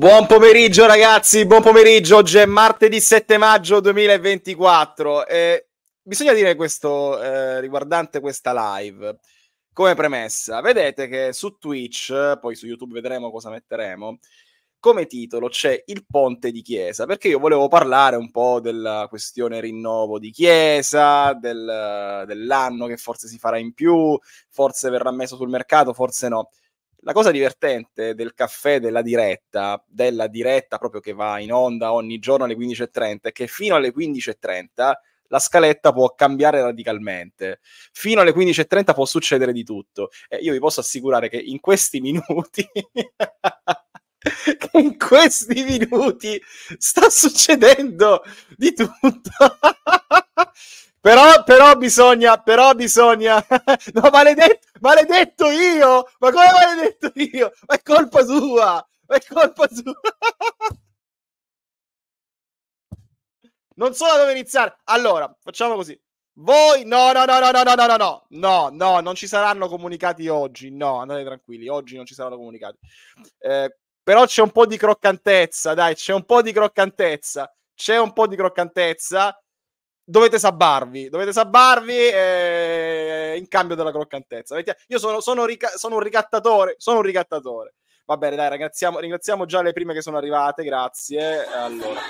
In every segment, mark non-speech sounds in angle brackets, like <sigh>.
Buon pomeriggio ragazzi, buon pomeriggio, oggi è martedì 7 maggio 2024. e bisogna dire questo eh, riguardante questa live, come premessa, vedete che su Twitch, poi su YouTube vedremo cosa metteremo, come titolo c'è Il Ponte di Chiesa, perché io volevo parlare un po' della questione rinnovo di Chiesa, del, dell'anno che forse si farà in più, forse verrà messo sul mercato, forse no. La cosa divertente del caffè della diretta, della diretta proprio che va in onda ogni giorno alle 15.30, è che fino alle 15.30 la scaletta può cambiare radicalmente. Fino alle 15.30 può succedere di tutto. E io vi posso assicurare che in questi <laughs> minuti... che in questi minuti sta succedendo di tutto. <laughs> Però, però bisogna, però bisogna, no, maledetto, maledetto io, ma come maledetto io? Ma è colpa sua, ma è colpa sua. non so da dove iniziare. Allora, facciamo così. Voi no, no, no, no, no, no, no, no, no, no, no, non ci saranno comunicati oggi. No, andate tranquilli, oggi non ci saranno comunicati. Eh, però c'è un po' di croccantezza, dai, c'è un po' di croccantezza, c'è un po' di croccantezza dovete sabbarvi, dovete sabbarvi eh, in cambio della croccantezza. Io sono, sono, rica- sono, un ricattatore, sono un ricattatore. Va bene, dai, ringraziamo, ringraziamo già le prime che sono arrivate, grazie. Allora.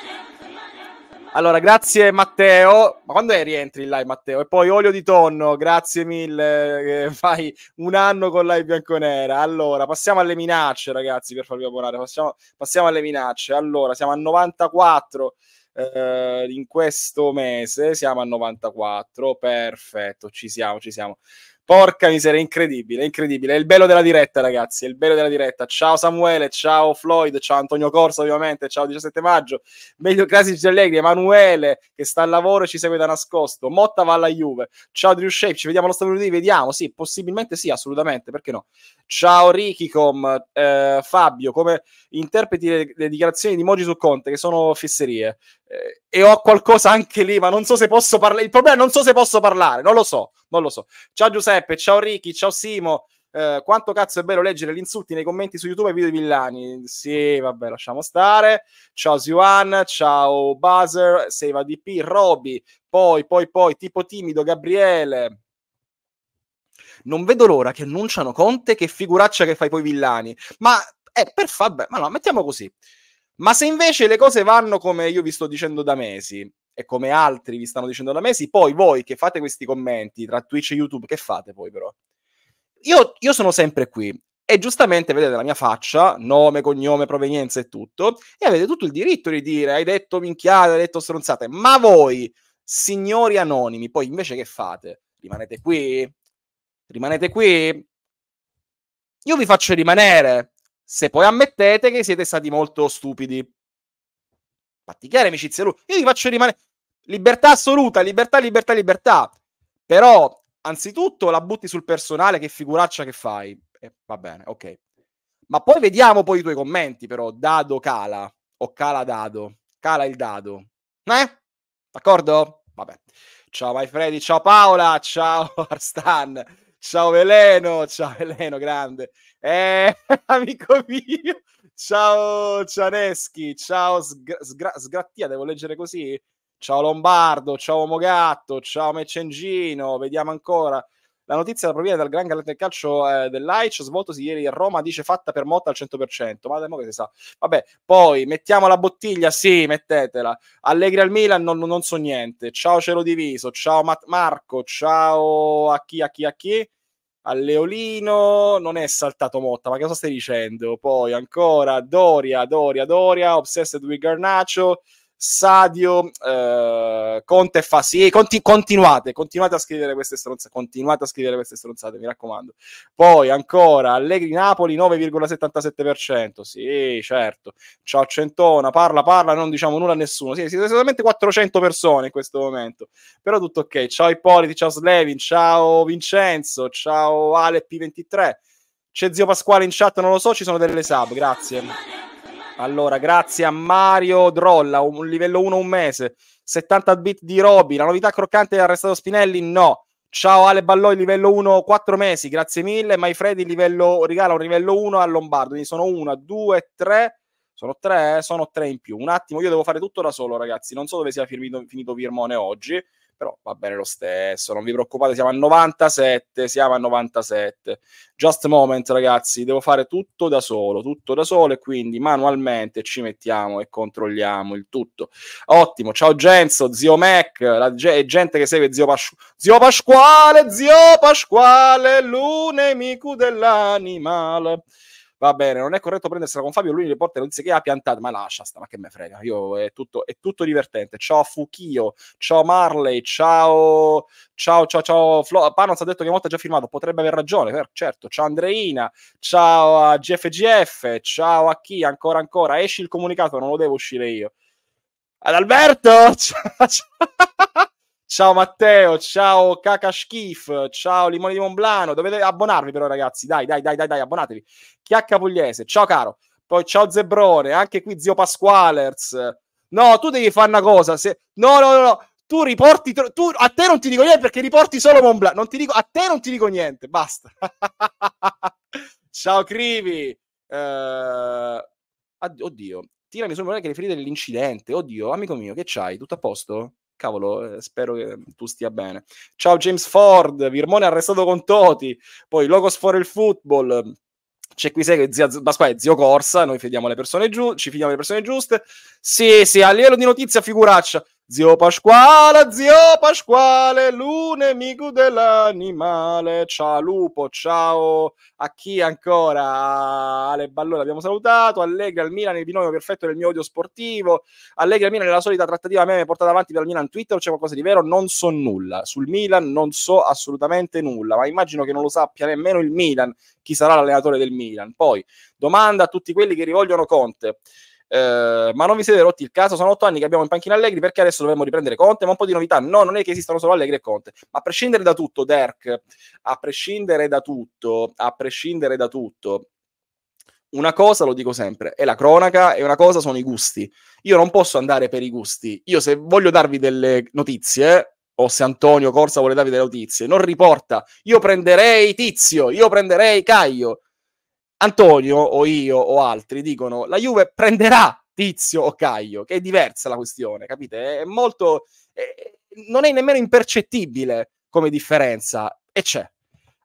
allora. grazie Matteo. Ma quando è rientri in live, Matteo? E poi Olio di Tonno, grazie mille. Eh, fai un anno con live bianconera. Allora, passiamo alle minacce, ragazzi, per farvi abbonare. Passiamo, passiamo alle minacce. Allora, siamo a 94 eh, in questo mese siamo a 94, perfetto, ci siamo, ci siamo. Porca miseria, incredibile, incredibile. È il bello della diretta, ragazzi. È il bello della diretta. Ciao Samuele, ciao Floyd, ciao Antonio Corsa, ovviamente. Ciao 17 maggio. Meglio Crasi Allegri, Emanuele, che sta al lavoro e ci segue da nascosto. Motta va alla Juve. Ciao Drew Shape, ci vediamo lo stato lunedì. Vediamo, sì, possibilmente sì, assolutamente, perché no? Ciao Rikicom, eh, Fabio, come interpreti le, le, dichiarazioni di Moji su Conte, che sono fisserie. Eh, e ho qualcosa anche lì, ma non so se posso parlare. Il problema è non so se posso parlare, non lo so non lo so. Ciao Giuseppe, ciao Ricky, ciao Simo. Eh, quanto cazzo è bello leggere gli insulti nei commenti su YouTube ai video di Villani? Sì, vabbè, lasciamo stare. Ciao Siwan, ciao Buzzer, Save ADP, Robby, poi, poi, poi, tipo timido, Gabriele. Non vedo l'ora che annunciano Conte, che figuraccia che fai poi Villani. Ma, eh, per vabbè, ma no, mettiamo così. Ma se invece le cose vanno come io vi sto dicendo da mesi, e come altri vi stanno dicendo da mesi, poi voi che fate questi commenti tra Twitch e YouTube, che fate voi però? Io, io sono sempre qui e giustamente vedete la mia faccia, nome, cognome, provenienza e tutto, e avete tutto il diritto di dire hai detto minchiate, hai detto stronzate, ma voi, signori anonimi, poi invece che fate? Rimanete qui? Rimanete qui? Io vi faccio rimanere, se poi ammettete che siete stati molto stupidi. Fatti chiare, amicizia lui, io vi faccio rimanere, Libertà assoluta, libertà, libertà, libertà. Però, anzitutto, la butti sul personale, che figuraccia che fai. E va bene, ok. Ma poi vediamo poi i tuoi commenti, però. Dado cala, o cala dado. Cala il dado. Eh? D'accordo? Vabbè. Ciao my Freddy, ciao Paola, ciao <laughs> Arstan, ciao Veleno, ciao Veleno, grande. Eh, <laughs> amico mio, ciao Cianeschi, ciao Sgra- Sgra- Sgrattia, devo leggere così? Ciao Lombardo, ciao Omogatto, ciao Meccengino, vediamo ancora. La notizia proviene dal gran galletto del calcio eh, dell'AIC, svoltosi ieri a Roma, dice fatta per Motta al 100%, ma demo che si sa. Vabbè, poi mettiamo la bottiglia, sì, mettetela. Allegri al Milan, non, non so niente. Ciao Cielo Diviso, ciao Mat- Marco, ciao a chi, a chi, a chi. A Leolino non è saltato Motta, ma che cosa stai dicendo? Poi ancora Doria, Doria, Doria, Obsessed with Garnaccio. Sadio, eh, Conte fa sì, conti, continuate, continuate a scrivere queste stronzate, continuate a scrivere queste stronzate, mi raccomando. Poi ancora, Allegri Napoli 9,77%, sì, certo. Ciao Centona, parla, parla, non diciamo nulla a nessuno. Sì, siete esattamente 400 persone in questo momento, però tutto ok. Ciao Ippoliti, ciao Slevin, ciao Vincenzo, ciao Alep 23 C'è zio Pasquale in chat, non lo so, ci sono delle sub, grazie. Allora, grazie a Mario Drolla, un livello 1 un mese, 70 bit di Roby, la novità croccante è arrestato Spinelli? No. Ciao Ale Balloi, livello 1, 4 mesi, grazie mille. My Freddy, livello, regala un livello 1 a Lombardo, quindi sono 1, 2, 3, sono 3, eh, sono 3 in più. Un attimo, io devo fare tutto da solo ragazzi, non so dove sia finito, finito Virmone oggi, però va bene lo stesso, non vi preoccupate, siamo a 97, siamo a 97. Just a moment ragazzi, devo fare tutto da solo, tutto da solo e quindi manualmente ci mettiamo e controlliamo il tutto. Ottimo, ciao Genzo, zio Mac, la gente che segue zio, Pasqu- zio Pasquale, zio Pasquale, l'unemico dell'animale va bene, non è corretto prendersela con Fabio, lui mi porta notizie che ha piantato, ma lascia sta, ma che me frega, io è tutto, è tutto divertente. Ciao Fuchio, ciao Marley, ciao, ciao, ciao, ciao, Flo, Parnaz ha detto che molto ha già firmato, potrebbe aver ragione, certo, ciao Andreina, ciao a GFGF, ciao a chi, ancora, ancora, esci il comunicato, non lo devo uscire io. Ad Alberto! <laughs> Ciao, ciao. Ciao Matteo, ciao Caca Schif, ciao Limone di Monblano. Dovete abbonarvi però ragazzi, dai, dai, dai, dai, dai abbonatevi. Chiacca Pugliese, ciao caro. Poi ciao Zebrone, anche qui zio Pasqualers. No, tu devi fare una cosa, se... No, no, no, no. Tu riporti tu a te non ti dico niente perché riporti solo Monblano. Non ti dico a te non ti dico niente, basta. <laughs> ciao Crivi. Eh... Oddio, tirami su, non è che riferite dell'incidente. Oddio, amico mio, che c'hai? Tutto a posto? cavolo, eh, spero che tu stia bene. Ciao James Ford, Virmone arrestato con Toti, poi Logos for il football. C'è qui segue zia, Basquai, zio Corsa, noi fidiamo le persone giu- ci fidiamo le persone giuste. Sì, sì, a livello di notizia figuraccia. Zio Pasquale, zio Pasquale, l'unemico dell'animale. Ciao Lupo, ciao a chi ancora? Ale Ballone, abbiamo salutato. Allegra al Milan, il binomio perfetto del mio odio sportivo. Allegra al Milan, nella solita trattativa meme portata avanti dal Milan Twitter. C'è qualcosa di vero? Non so nulla. Sul Milan non so assolutamente nulla, ma immagino che non lo sappia nemmeno il Milan, chi sarà l'allenatore del Milan. Poi, domanda a tutti quelli che rivolgono Conte. Eh, ma non vi siete rotti il caso, sono otto anni che abbiamo in panchina Allegri perché adesso dovremmo riprendere Conte, ma un po' di novità. No, non è che esistano solo Allegri e Conte, ma a prescindere da tutto, Dirk, a prescindere da tutto, a prescindere da tutto, una cosa, lo dico sempre, è la cronaca e una cosa sono i gusti. Io non posso andare per i gusti. Io se voglio darvi delle notizie, o se Antonio Corsa vuole darvi delle notizie, non riporta, io prenderei Tizio, io prenderei Caio. Antonio o io o altri dicono la Juve prenderà Tizio o Caio, che è diversa la questione, capite? È molto... È, non è nemmeno impercettibile come differenza, e c'è.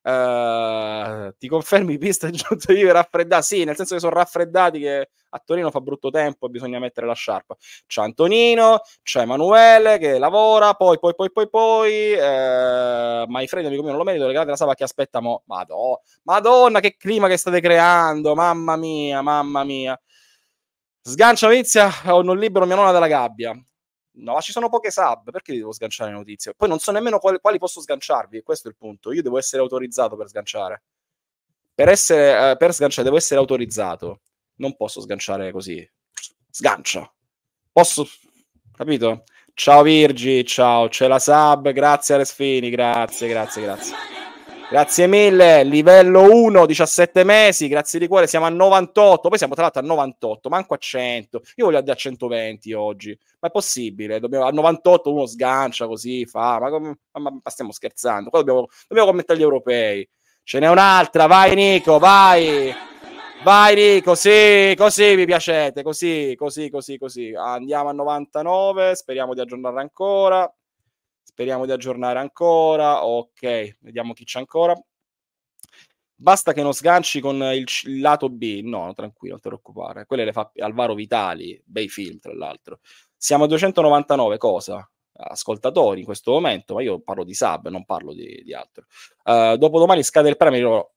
Uh, ti confermi <laughs> pista giusto di raffreddare? Sì, nel senso che sono raffreddati che a Torino fa brutto tempo e bisogna mettere la sciarpa. C'è Antonino, c'è Emanuele che lavora, poi poi poi poi poi uh, ma i freddi amico mio non lo merito, regalate la saba che aspetta mo. Madonna, Madonna che clima che state creando, mamma mia, mamma mia. Sgancia Vizia o non libero mia nonna dalla gabbia. No, ma ci sono poche sub, perché devo sganciare le notizie? Poi non so nemmeno quali, quali posso sganciarvi, questo è il punto. Io devo essere autorizzato per sganciare. Per, essere, eh, per sganciare devo essere autorizzato. Non posso sganciare così. Sgancia. Posso... Capito? Ciao Virgi, ciao. C'è la sub, grazie Alesfini, grazie, grazie, grazie. Grazie mille, livello 1, 17 mesi, grazie di cuore, siamo a 98, poi siamo tra l'altro a 98, manco a 100, io voglio andare a 120 oggi, ma è possibile, dobbiamo, a 98 uno sgancia così, fa, ma, ma, ma stiamo scherzando, qua dobbiamo, dobbiamo commentare gli europei, ce n'è un'altra, vai Nico, vai, vai Nico, sì, così vi piacete, così, così, così, così, andiamo a 99, speriamo di aggiornarla ancora speriamo di aggiornare ancora, ok, vediamo chi c'è ancora. Basta che non sganci con il, il lato B, no, tranquillo, non ti preoccupare. Quelle le fa Alvaro Vitali, bei film tra l'altro. Siamo a 299, cosa? ascoltatori in questo momento, ma io parlo di sub, non parlo di, di altro. Uh, dopodomani scade il premio,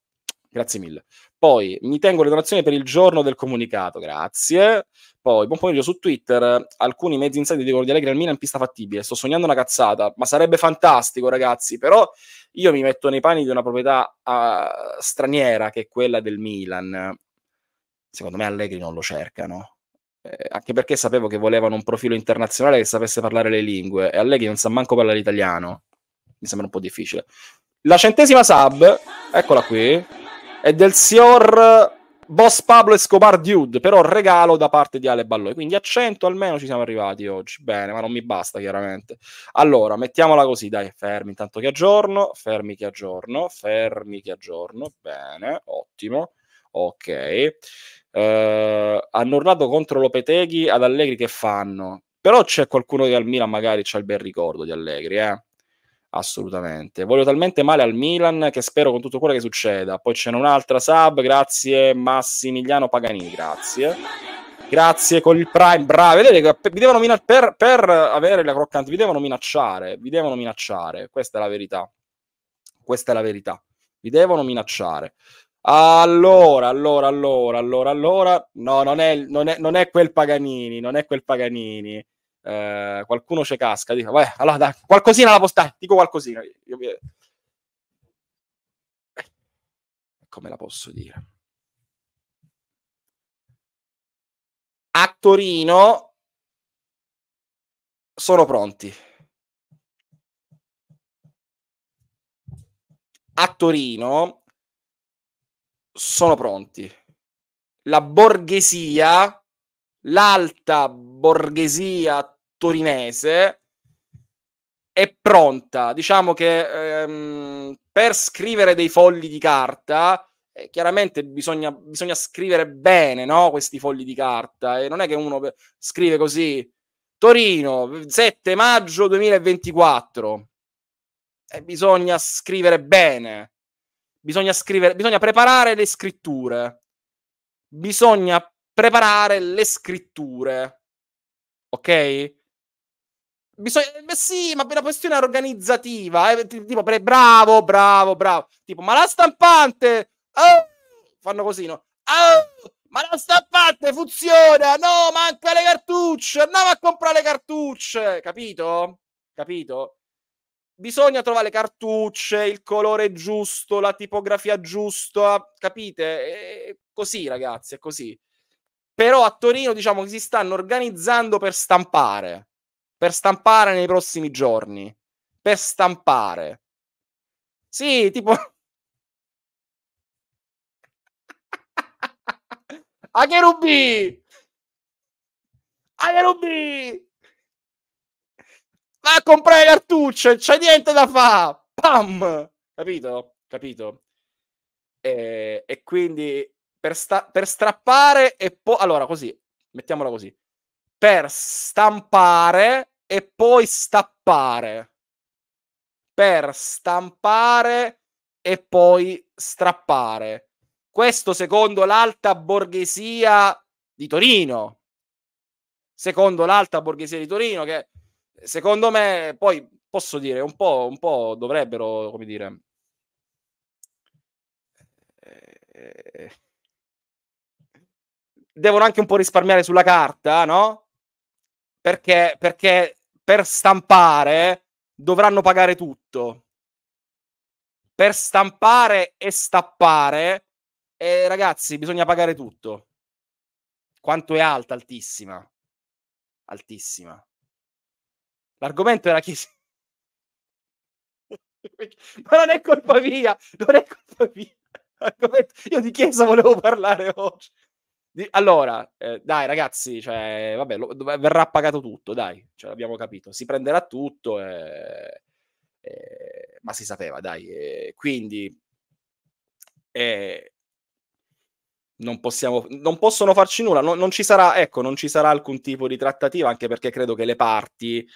grazie mille. Poi mi tengo le donazioni per il giorno del comunicato, grazie. Poi, buon pomeriggio su Twitter, alcuni mezzi insetti dicono di Allegri al Milan in pista fattibile, sto sognando una cazzata, ma sarebbe fantastico ragazzi, però io mi metto nei panni di una proprietà uh, straniera che è quella del Milan. Secondo me Allegri non lo cercano. Eh, anche perché sapevo che volevano un profilo internazionale che sapesse parlare le lingue e Allegri non sa manco parlare italiano. Mi sembra un po' difficile. La centesima sub, eccola qui è del signor eh, Boss Pablo Escobar Dude, però regalo da parte di Ale Balloi. Quindi a 100 almeno ci siamo arrivati oggi. Bene, ma non mi basta chiaramente. Allora, mettiamola così, dai, fermi intanto che aggiorno, fermi che aggiorno, fermi che aggiorno. Bene, ottimo. Ok. Uh, eh, hanno urlato contro Lopeteghi ad Allegri che fanno. Però c'è qualcuno che al Milan magari c'ha il bel ricordo di Allegri, eh assolutamente. Voglio talmente male al Milan che spero con tutto quello che succeda. Poi c'è un'altra sub, grazie Massimiliano Paganini, grazie. Grazie con il Prime, bravo. Vedete vi devono minacciare per, per, avere la croccante, vi devono minacciare, vi devono minacciare. Questa è la verità. Questa è la verità. Vi devono minacciare. Allora, allora, allora, allora, allora. No, non è, non è, non è quel Paganini, non è quel Paganini eh, qualcuno ci casca, dico, vai, allora dai, qualcosina la postare, dico qualcosina. Io, io, eh, come la posso dire? A Torino sono pronti. A Torino sono pronti. La borghesia l'alta borghesia torinese è pronta. Diciamo che ehm, per scrivere dei fogli di carta, eh, chiaramente bisogna, bisogna, scrivere bene no? questi fogli di carta. E non è che uno scrive così. Torino, 7 maggio 2024. E bisogna scrivere bene. Bisogna scrivere, bisogna preparare le scritture. Bisogna preparare le scritture. Ok? Bisogna, beh sì, ma per una questione organizzativa, eh, tipo, bravo, bravo, bravo. Tipo, ma la stampante, oh! fanno così, no? Oh! ma la stampante funziona, no, manca le cartucce, andiamo a comprare le cartucce, capito? Capito? Bisogna trovare le cartucce, il colore giusto, la tipografia giusta, capite? È così, ragazzi, è così però a Torino diciamo che si stanno organizzando per stampare, per stampare nei prossimi giorni, per stampare. Sì, tipo... a a che rubi che rubi Va a comprare cartucce, c'è niente da fare! Pam! Capito? Capito? E, e quindi per, sta- per strappare e poi... Allora, così, mettiamola così. Per stampare e poi stappare. Per stampare e poi strappare. Questo secondo l'alta borghesia di Torino. Secondo l'alta borghesia di Torino che secondo me poi posso dire un po', un po dovrebbero, come dire... Eh, eh devono anche un po' risparmiare sulla carta, no? Perché, perché per stampare dovranno pagare tutto. Per stampare e stappare, eh, ragazzi, bisogna pagare tutto. Quanto è alta? Altissima. Altissima. L'argomento era chi... <laughs> Ma non è colpa mia, non è colpa mia. Io di Chiesa volevo parlare oggi allora, eh, dai ragazzi, cioè, vabbè, lo, verrà pagato tutto, dai, cioè, abbiamo capito, si prenderà tutto, eh, eh, ma si sapeva, dai. Eh, quindi, eh, non, possiamo, non possono farci nulla, non, non, ci sarà, ecco, non ci sarà alcun tipo di trattativa, anche perché credo che le parti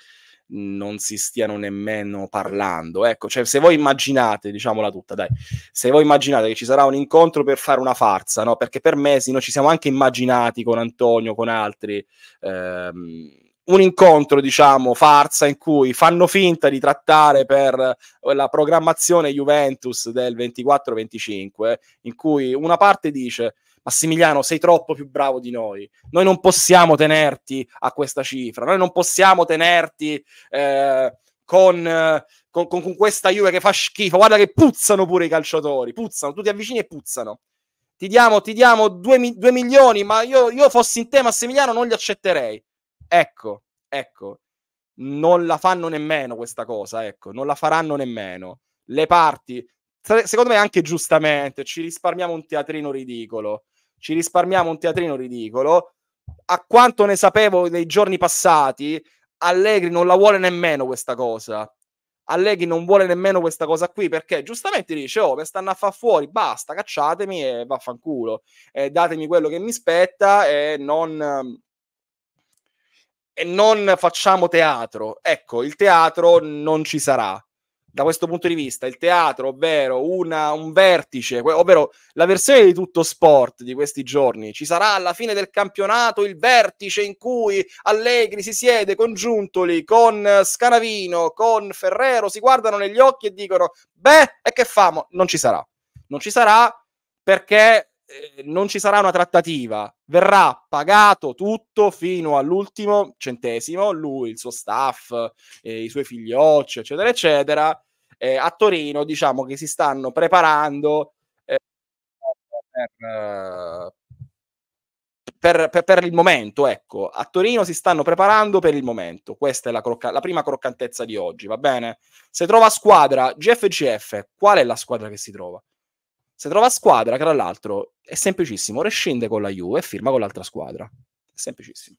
non si stiano nemmeno parlando. Ecco, cioè, se voi immaginate, diciamola tutta, dai, se voi immaginate che ci sarà un incontro per fare una farsa, no? Perché per mesi noi ci siamo anche immaginati con Antonio, con altri, ehm, un incontro, diciamo, farsa in cui fanno finta di trattare per eh, la programmazione Juventus del 24-25, in cui una parte dice Massimiliano, sei troppo più bravo di noi. Noi non possiamo tenerti a questa cifra, noi non possiamo tenerti eh, con, con, con, questa Juve che fa schifo. Guarda che puzzano pure i calciatori, puzzano, tu ti avvicini e puzzano. Ti diamo, ti diamo 2 milioni, ma io, io fossi in te Massimiliano non li accetterei. Ecco, ecco, non la fanno nemmeno questa cosa, ecco, non la faranno nemmeno. Le parti, secondo me anche giustamente, ci risparmiamo un teatrino ridicolo ci risparmiamo un teatrino ridicolo. A quanto ne sapevo nei giorni passati, Allegri non la vuole nemmeno questa cosa. Allegri non vuole nemmeno questa cosa qui perché giustamente dice oh mi stanno a far fuori basta cacciatemi e vaffanculo eh, datemi quello che mi spetta e non, e non facciamo teatro ecco il teatro non ci sarà da questo punto di vista il teatro, ovvero una, un vertice, ovvero la versione di tutto sport di questi giorni, ci sarà alla fine del campionato il vertice in cui Allegri si siede con Giuntoli, con Scaravino, con Ferrero, si guardano negli occhi e dicono, beh, e che famo? Non ci sarà. Non ci sarà perché eh, non ci sarà una trattativa, verrà pagato tutto fino all'ultimo centesimo, lui, il suo staff, eh, i suoi figliocci, eccetera, eccetera. Eh, a Torino diciamo che si stanno preparando eh, per, per, per, per, il momento, ecco, a Torino si stanno preparando per il momento. Questa è la, crocca- la prima croccantezza di oggi, va bene? Se trova squadra GFCF, qual è la squadra che si trova? Se trova squadra, tra l'altro, è semplicissimo, rescinde con la Juve e firma con l'altra squadra. È semplicissimo.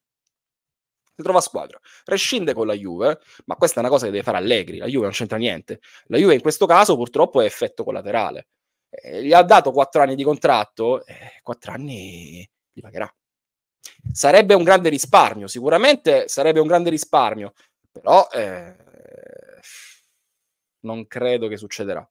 Se trova squadra, rescinde con la Juve, ma questa è una cosa che deve fare Allegri, la Juve non c'entra niente. La Juve in questo caso purtroppo è effetto collaterale. Eh, gli ha dato quattro anni di contratto, eh, quattro anni li pagherà. Sarebbe un grande risparmio, sicuramente sarebbe un grande risparmio, però eh, non credo che succederà.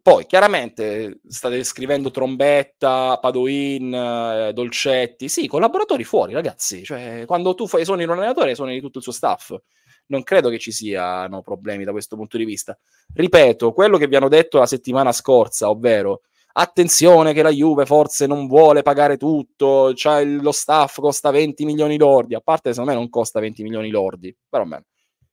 Poi chiaramente state scrivendo Trombetta, Padoin, eh, Dolcetti, sì, collaboratori fuori, ragazzi. Cioè, quando tu fai suoni in un allenatore, suoni tutto il suo staff. Non credo che ci siano problemi da questo punto di vista. Ripeto, quello che vi hanno detto la settimana scorsa, ovvero attenzione che la Juve forse non vuole pagare tutto, cioè lo staff costa 20 milioni lordi, a parte secondo me non costa 20 milioni lordi, però bene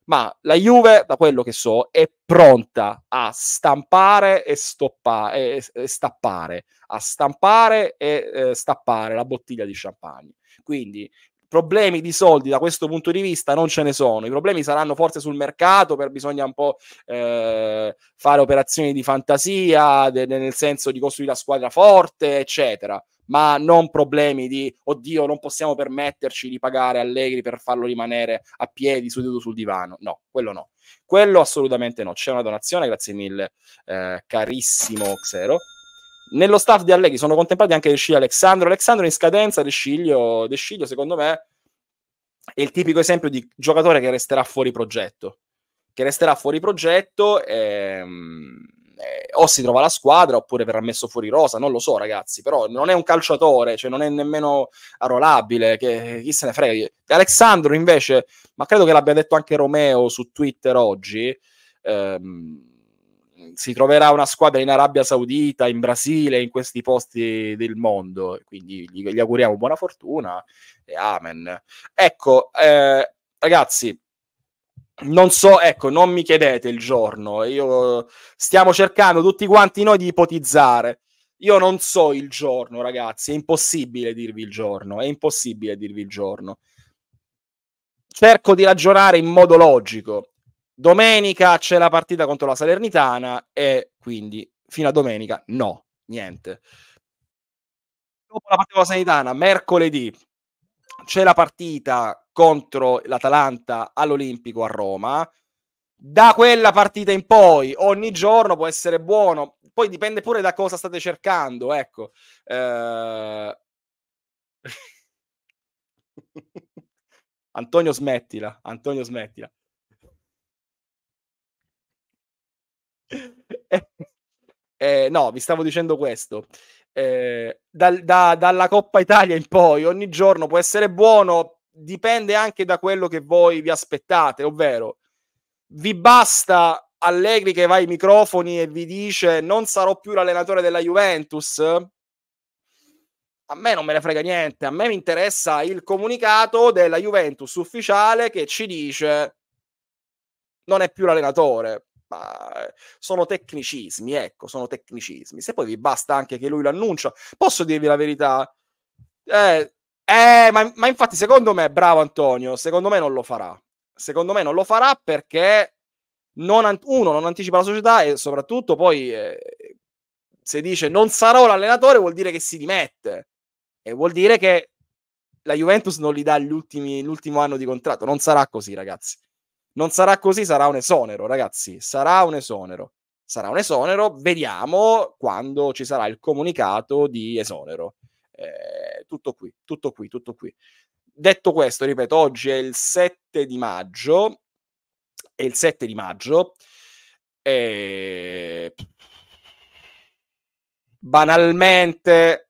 ma la Juve, da quello che so, è pronta a stampare e, stoppa- e, e stappare, a stampare e eh, stappare la bottiglia di champagne. Quindi problemi di soldi da questo punto di vista non ce ne sono. I problemi saranno forse sul mercato, per bisogna un po' eh, fare operazioni di fantasia, de- nel senso di costruire la squadra forte, eccetera ma non problemi di oddio, non possiamo permetterci di pagare Allegri per farlo rimanere a piedi seduto sul divano. No, quello no. Quello assolutamente no. C'è una donazione, grazie mille, eh, carissimo Xero. Nello staff di Allegri sono contemplati anche De Sciglio e Alessandro. Alessandro in scadenza, De Sciglio, secondo me è il tipico esempio di giocatore che resterà fuori progetto. Che resterà fuori progetto. Ehm eh, o si trova la squadra oppure verrà messo fuori rosa, non lo so ragazzi, però non è un calciatore, cioè non è nemmeno arolabile, che, chi se ne frega. Alessandro invece, ma credo che l'abbia detto anche Romeo su Twitter oggi, ehm, si troverà una squadra in Arabia Saudita, in Brasile, in questi posti del mondo, quindi gli, gli auguriamo buona fortuna e amen. Ecco, eh, ragazzi, non so, ecco, non mi chiedete il giorno, io stiamo cercando tutti quanti noi di ipotizzare. Io non so il giorno, ragazzi, è impossibile dirvi il giorno, è impossibile dirvi il giorno. Cerco di ragionare in modo logico. Domenica c'è la partita contro la Salernitana e quindi fino a domenica no, niente. Dopo la partita con la Salernitana, mercoledì c'è la partita contro l'Atalanta all'Olimpico a Roma. Da quella partita in poi, ogni giorno può essere buono. Poi dipende pure da cosa state cercando, ecco. Eh... <laughs> Antonio smettila, Antonio smettila. Eh, eh, no, vi stavo dicendo questo. Eh, dal, da, dalla Coppa Italia in poi ogni giorno può essere buono, dipende anche da quello che voi vi aspettate, ovvero vi basta Allegri che va ai microfoni e vi dice non sarò più l'allenatore della Juventus? A me non me ne frega niente, a me mi interessa il comunicato della Juventus ufficiale che ci dice non è più l'allenatore. Ma eh, sono tecnicismi, ecco, sono tecnicismi. Se poi vi basta anche che lui lo annuncia, posso dirvi la verità? Eh, eh, ma, ma infatti, secondo me, bravo Antonio, secondo me non lo farà. Secondo me non lo farà perché non, uno non anticipa la società e soprattutto poi eh, se dice non sarò l'allenatore vuol dire che si dimette e vuol dire che la Juventus non gli dà ultimi, l'ultimo anno di contratto. Non sarà così, ragazzi. Non sarà così, sarà un esonero, ragazzi. Sarà un esonero. Sarà un esonero. Vediamo quando ci sarà il comunicato di esonero. Eh, tutto qui, tutto qui, tutto qui. Detto questo, ripeto, oggi è il 7 di maggio, è il 7 di maggio, e eh, banalmente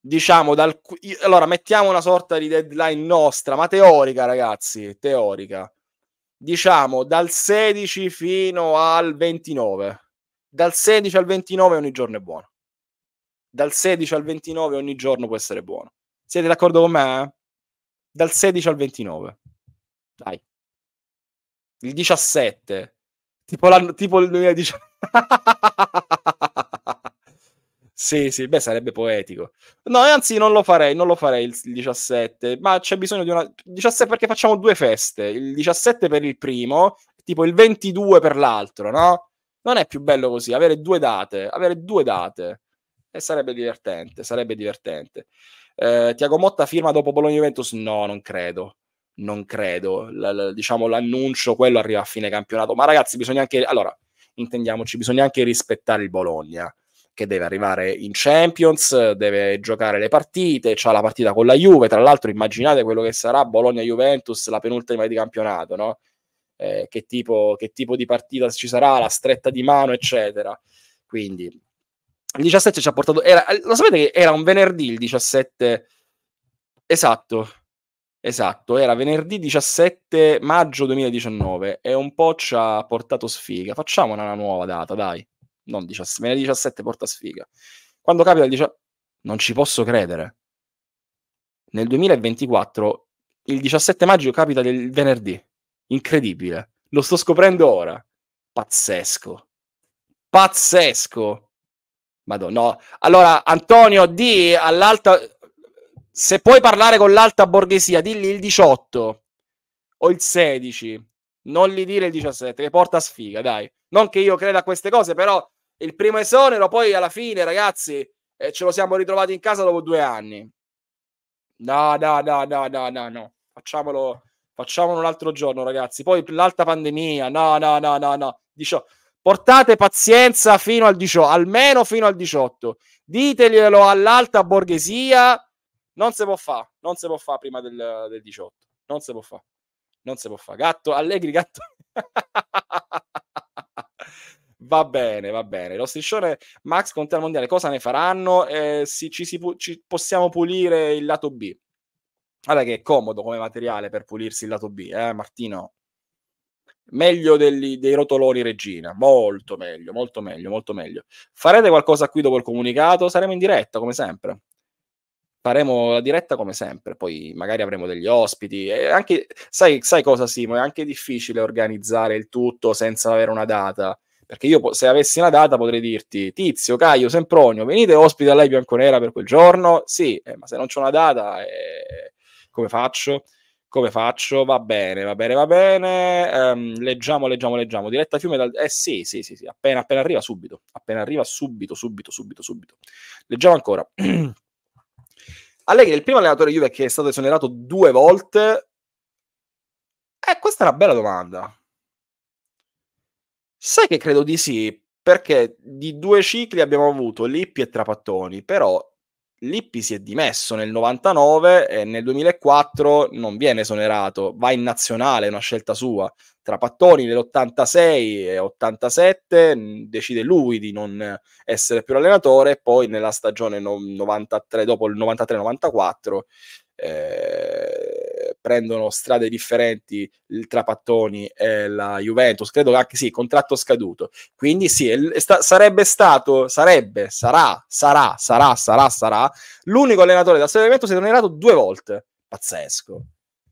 diciamo dal allora mettiamo una sorta di deadline nostra ma teorica ragazzi teorica diciamo dal 16 fino al 29 dal 16 al 29 ogni giorno è buono dal 16 al 29 ogni giorno può essere buono. Siete d'accordo con me? Eh? Dal 16 al 29. Dai. Il 17. Tipo, l'anno, tipo il 2019. <laughs> sì, sì, beh, sarebbe poetico. No, anzi, non lo farei, non lo farei il 17, ma c'è bisogno di una... 17 perché facciamo due feste, il 17 per il primo, tipo il 22 per l'altro, no? Non è più bello così, avere due date, avere due date e sarebbe divertente, sarebbe divertente. Eh, Tiago Motta firma dopo Bologna-Juventus? No, non credo. Non credo. L- l- diciamo l'annuncio, quello arriva a fine campionato. Ma ragazzi, bisogna anche... Allora, intendiamoci, bisogna anche rispettare il Bologna che deve arrivare in Champions, deve giocare le partite, c'ha la partita con la Juve, tra l'altro immaginate quello che sarà Bologna-Juventus, la penultima di campionato, no? Eh, che, tipo, che tipo di partita ci sarà, la stretta di mano, eccetera. Quindi il 17 ci ha portato. Era, eh, lo sapete che era un venerdì il 17? Esatto, esatto, era venerdì 17 maggio 2019 e un po' ci ha portato sfiga. Facciamo una nuova data, dai. Non 17, venerdì 17 porta sfiga. Quando capita il 17... Non ci posso credere. Nel 2024 il 17 maggio capita il venerdì. Incredibile. Lo sto scoprendo ora. Pazzesco. Pazzesco. Madonna. No. Allora, Antonio, di all'alta. Se puoi parlare con l'alta borghesia, digli il 18 o il 16. Non gli dire il 17, che porta sfiga, dai. Non che io creda a queste cose, però il primo esonero, poi alla fine, ragazzi, eh, ce lo siamo ritrovati in casa dopo due anni. No, no, no, no, no, no, no. Facciamolo, facciamolo un altro giorno, ragazzi. Poi l'alta pandemia, no, no, no, no, no. Dicio- portate pazienza fino al 18, almeno fino al 18. Diteglielo all'alta borghesia, non si può fare, non si può fare prima del, del 18, non si può fare, non si può fare. Gatto, Allegri, gatto. <laughs> va bene, va bene. Lo striscione Max Conte al mondiale, cosa ne faranno? Eh, si, ci, si, ci possiamo pulire il lato B. Guarda che è comodo come materiale per pulirsi il lato B, eh Martino? meglio degli, dei rotoloni regina, molto meglio, molto meglio, molto meglio. Farete qualcosa qui dopo il comunicato? Saremo in diretta come sempre. Faremo la diretta come sempre, poi magari avremo degli ospiti. E anche, sai, sai cosa Simo? È anche difficile organizzare il tutto senza avere una data. Perché io se avessi una data potrei dirti Tizio, Caio, Sempronio, venite ospiti lei Bianconera per quel giorno. Sì, eh, ma se non c'è una data, eh, come faccio? come faccio? Va bene, va bene, va bene. Ehm, leggiamo, leggiamo, leggiamo. Diretta Fiume dal... Eh sì, sì, sì, sì. Appena, appena arriva subito. Appena arriva subito, subito, subito, subito. Leggiamo ancora. <clears throat> Allegri, il primo allenatore Juve che è stato esonerato due volte. Eh, questa è una bella domanda. Sai che credo di sì, perché di due cicli abbiamo avuto Lippi e Trapattoni, però Lippi si è dimesso nel 99 e nel 2004 non viene esonerato, va in nazionale, è una scelta sua. Tra Pattoni nell'86 e 87 mm, decide lui di non essere più allenatore e poi nella stagione 93, dopo il 93-94 eh, prendono strade differenti tra Pattoni e la Juventus, credo che anche sì, contratto scaduto. Quindi sì, sta- sarebbe stato, sarebbe, sarà, sarà, sarà, sarà, sarà l'unico allenatore della storia di Juventus che è allenato due volte. Pazzesco.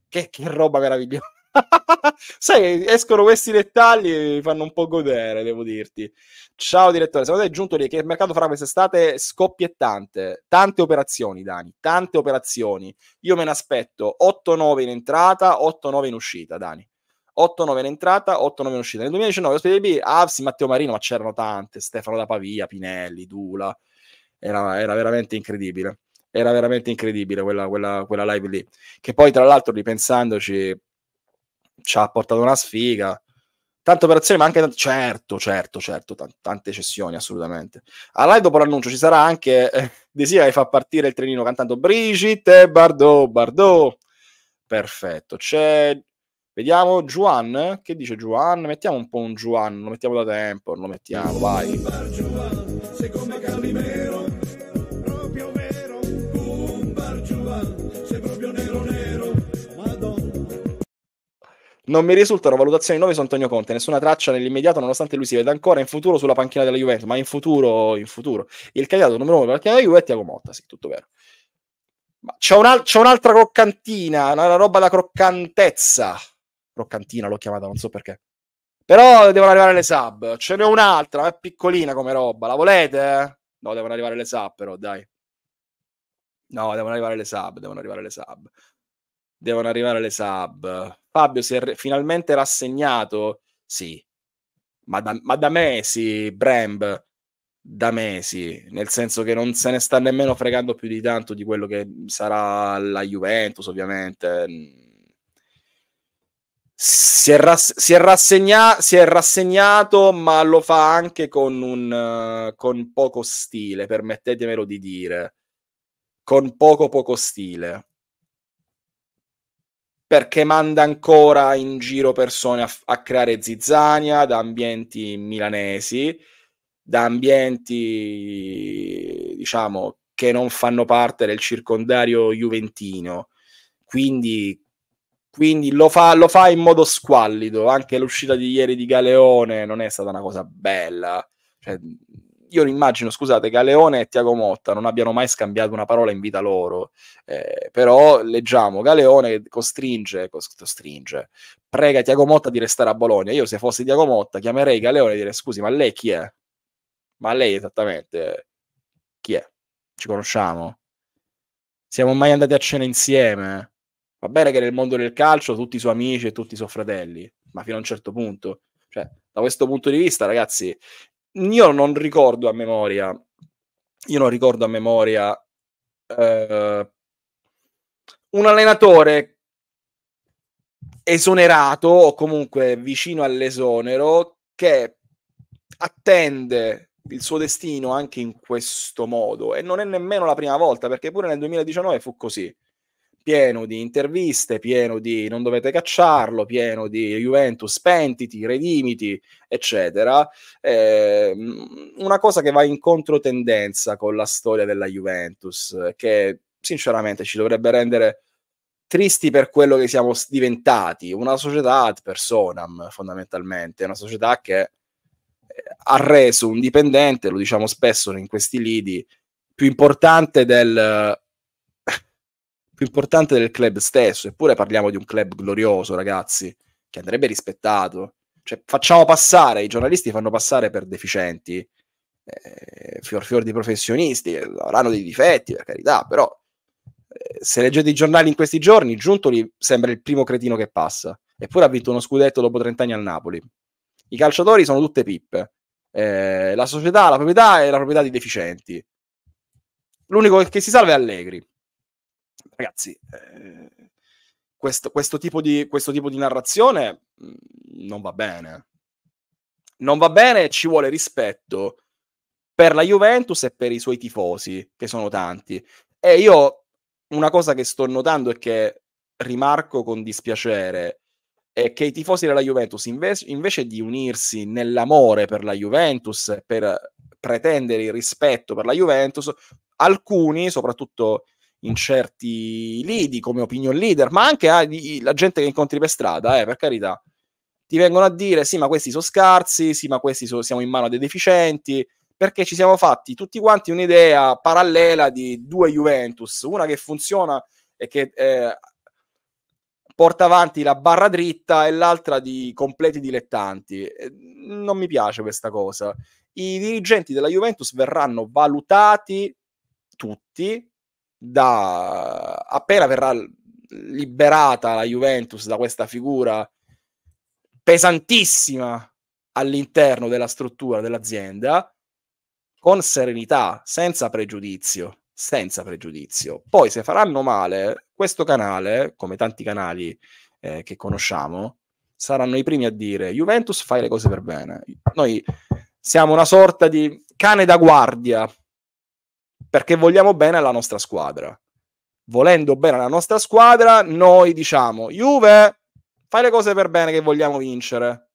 Che, che roba meravigliosa. <laughs> Sai, escono questi dettagli e mi fanno un po' godere, devo dirti. Ciao direttore, secondo te è giunto lì che il mercato farà quest'estate scoppiettante? Tante operazioni, Dani, tante operazioni. Io me ne aspetto 8-9 in entrata, 8-9 in uscita, Dani. 8-9 in entrata, 8-9 in uscita. Nel 2019 ospite B, Avsi, Matteo Marino, ma c'erano tante, Stefano da Pavia, Pinelli, Dula. Era, era veramente incredibile. Era veramente incredibile quella, quella, quella live lì. Che poi, tra l'altro, ripensandoci, ci ha portato una sfiga. Tante operazioni, ma anche tante... certo, certo, certo, t- tante cessioni assolutamente. Alla dopo l'annuncio ci sarà anche eh, Desia che fa partire il trenino cantando Brigitte Bardot, Bardot. Perfetto, c'è Vediamo Juan, che dice Juan? Mettiamo un po' un Juan, lo mettiamo da tempo, lo mettiamo, vai. Non mi risultano valutazioni nuove su Antonio Conte, nessuna traccia nell'immediato, nonostante lui si veda ancora in futuro sulla panchina della Juventus, ma in futuro, in futuro. Il candidato numero uno per la panchina della Juve è Tiago Motta, sì, tutto vero. Ma c'è, un, c'è un'altra croccantina, una, una roba da croccantezza. Croccantina l'ho chiamata, non so perché. Però devono arrivare le sub. Ce n'è un'altra, ma eh, è piccolina come roba. La volete? No, devono arrivare le sub, però, dai. No, devono arrivare le sub, devono arrivare le sub devono arrivare le sub. Fabio si è re- finalmente rassegnato? Sì, ma da, ma da mesi, Bramb, da mesi, nel senso che non se ne sta nemmeno fregando più di tanto di quello che sarà la Juventus, ovviamente. Si è, rass- si, è rassegna- si è, rassegnato, ma lo fa anche con, un, uh, con poco stile, permettetemelo di dire. Con poco poco stile perché manda ancora in giro persone a, a creare zizzania da ambienti milanesi, da ambienti diciamo che non fanno parte del circondario juventino. Quindi, quindi lo, fa, lo, fa, in modo squallido. Anche l'uscita di ieri di Galeone non è stata una cosa bella. Cioè, io immagino, scusate, Galeone e Tiago Motta non abbiano mai scambiato una parola in vita loro, eh, però leggiamo, Galeone costringe, costringe, prega Tiago Motta di restare a Bologna. Io se fossi Tiago Motta chiamerei Galeone e dire scusi, ma lei chi è? Ma lei esattamente chi è? Ci conosciamo? Siamo mai andati a cena insieme? Va bene che nel mondo del calcio tutti i suoi amici e tutti i suoi fratelli, ma fino a un certo punto. Cioè, da questo punto di vista, ragazzi, io non ricordo a memoria, io non ricordo a memoria eh, un allenatore esonerato o comunque vicino all'esonero che attende il suo destino anche in questo modo e non è nemmeno la prima volta perché pure nel 2019 fu così pieno di interviste, pieno di non dovete cacciarlo, pieno di Juventus pentiti, redimiti, eccetera. Eh, una cosa che va in controtendenza con la storia della Juventus, che sinceramente ci dovrebbe rendere tristi per quello che siamo diventati, una società ad personam fondamentalmente, una società che eh, ha reso un dipendente, lo diciamo spesso in questi lidi, più importante del più importante del club stesso, eppure parliamo di un club glorioso, ragazzi, che andrebbe rispettato. Cioè, facciamo passare, i giornalisti fanno passare per deficienti, eh, fior fior di professionisti, eh, avranno dei difetti, per carità, però eh, se leggete i giornali in questi giorni, Giuntoli sembra il primo cretino che passa, eppure ha vinto uno scudetto dopo 30 anni al Napoli. I calciatori sono tutte pippe, eh, la società, la proprietà è la proprietà di deficienti. L'unico che si salva è Allegri, ragazzi, eh, questo, questo, tipo di, questo, tipo di, narrazione mm, non va bene. Non va bene, ci vuole rispetto per la Juventus e per i suoi tifosi, che sono tanti. E io una cosa che sto notando e che rimarco con dispiacere è che i tifosi della Juventus, invece, invece di unirsi nell'amore per la Juventus, per pretendere il rispetto per la Juventus, alcuni, soprattutto in certi lidi come opinion leader, ma anche ah, di, la gente che incontri per strada, eh, per carità. Ti vengono a dire sì, ma questi sono scarsi, sì, ma questi so, siamo in mano dei deficienti, perché ci siamo fatti tutti quanti un'idea parallela di due Juventus, una che funziona e che eh, porta avanti la barra dritta e l'altra di completi dilettanti. Mm, non mi piace questa cosa. I dirigenti della Juventus verranno valutati tutti da appena verrà liberata la Juventus da questa figura pesantissima all'interno della struttura dell'azienda con serenità, senza pregiudizio, senza pregiudizio. Poi se faranno male, questo canale, come tanti canali eh, che conosciamo, saranno i primi a dire Juventus fai le cose per bene. Noi siamo una sorta di cane da guardia perché vogliamo bene alla nostra squadra. Volendo bene alla nostra squadra, noi diciamo, Juve, fai le cose per bene che vogliamo vincere.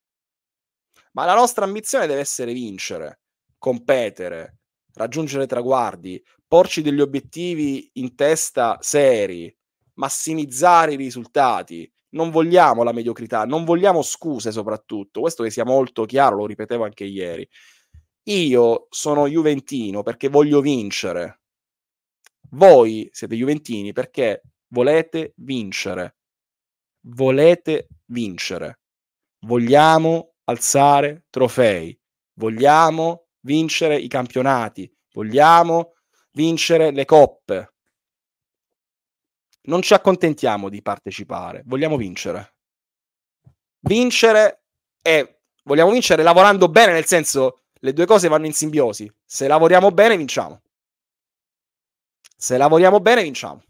Ma la nostra ambizione deve essere vincere, competere, raggiungere traguardi, porci degli obiettivi in testa seri, massimizzare i risultati. Non vogliamo la mediocrità, non vogliamo scuse soprattutto. Questo che sia molto chiaro, lo ripetevo anche ieri io sono juventino perché voglio vincere. Voi siete juventini perché volete vincere. Volete vincere. Vogliamo alzare trofei. Vogliamo vincere i campionati. Vogliamo vincere le coppe. Non ci accontentiamo di partecipare. Vogliamo vincere. Vincere è... Vogliamo vincere lavorando bene, nel senso le due cose vanno in simbiosi. Se lavoriamo bene, vinciamo. Se lavoriamo bene, vinciamo.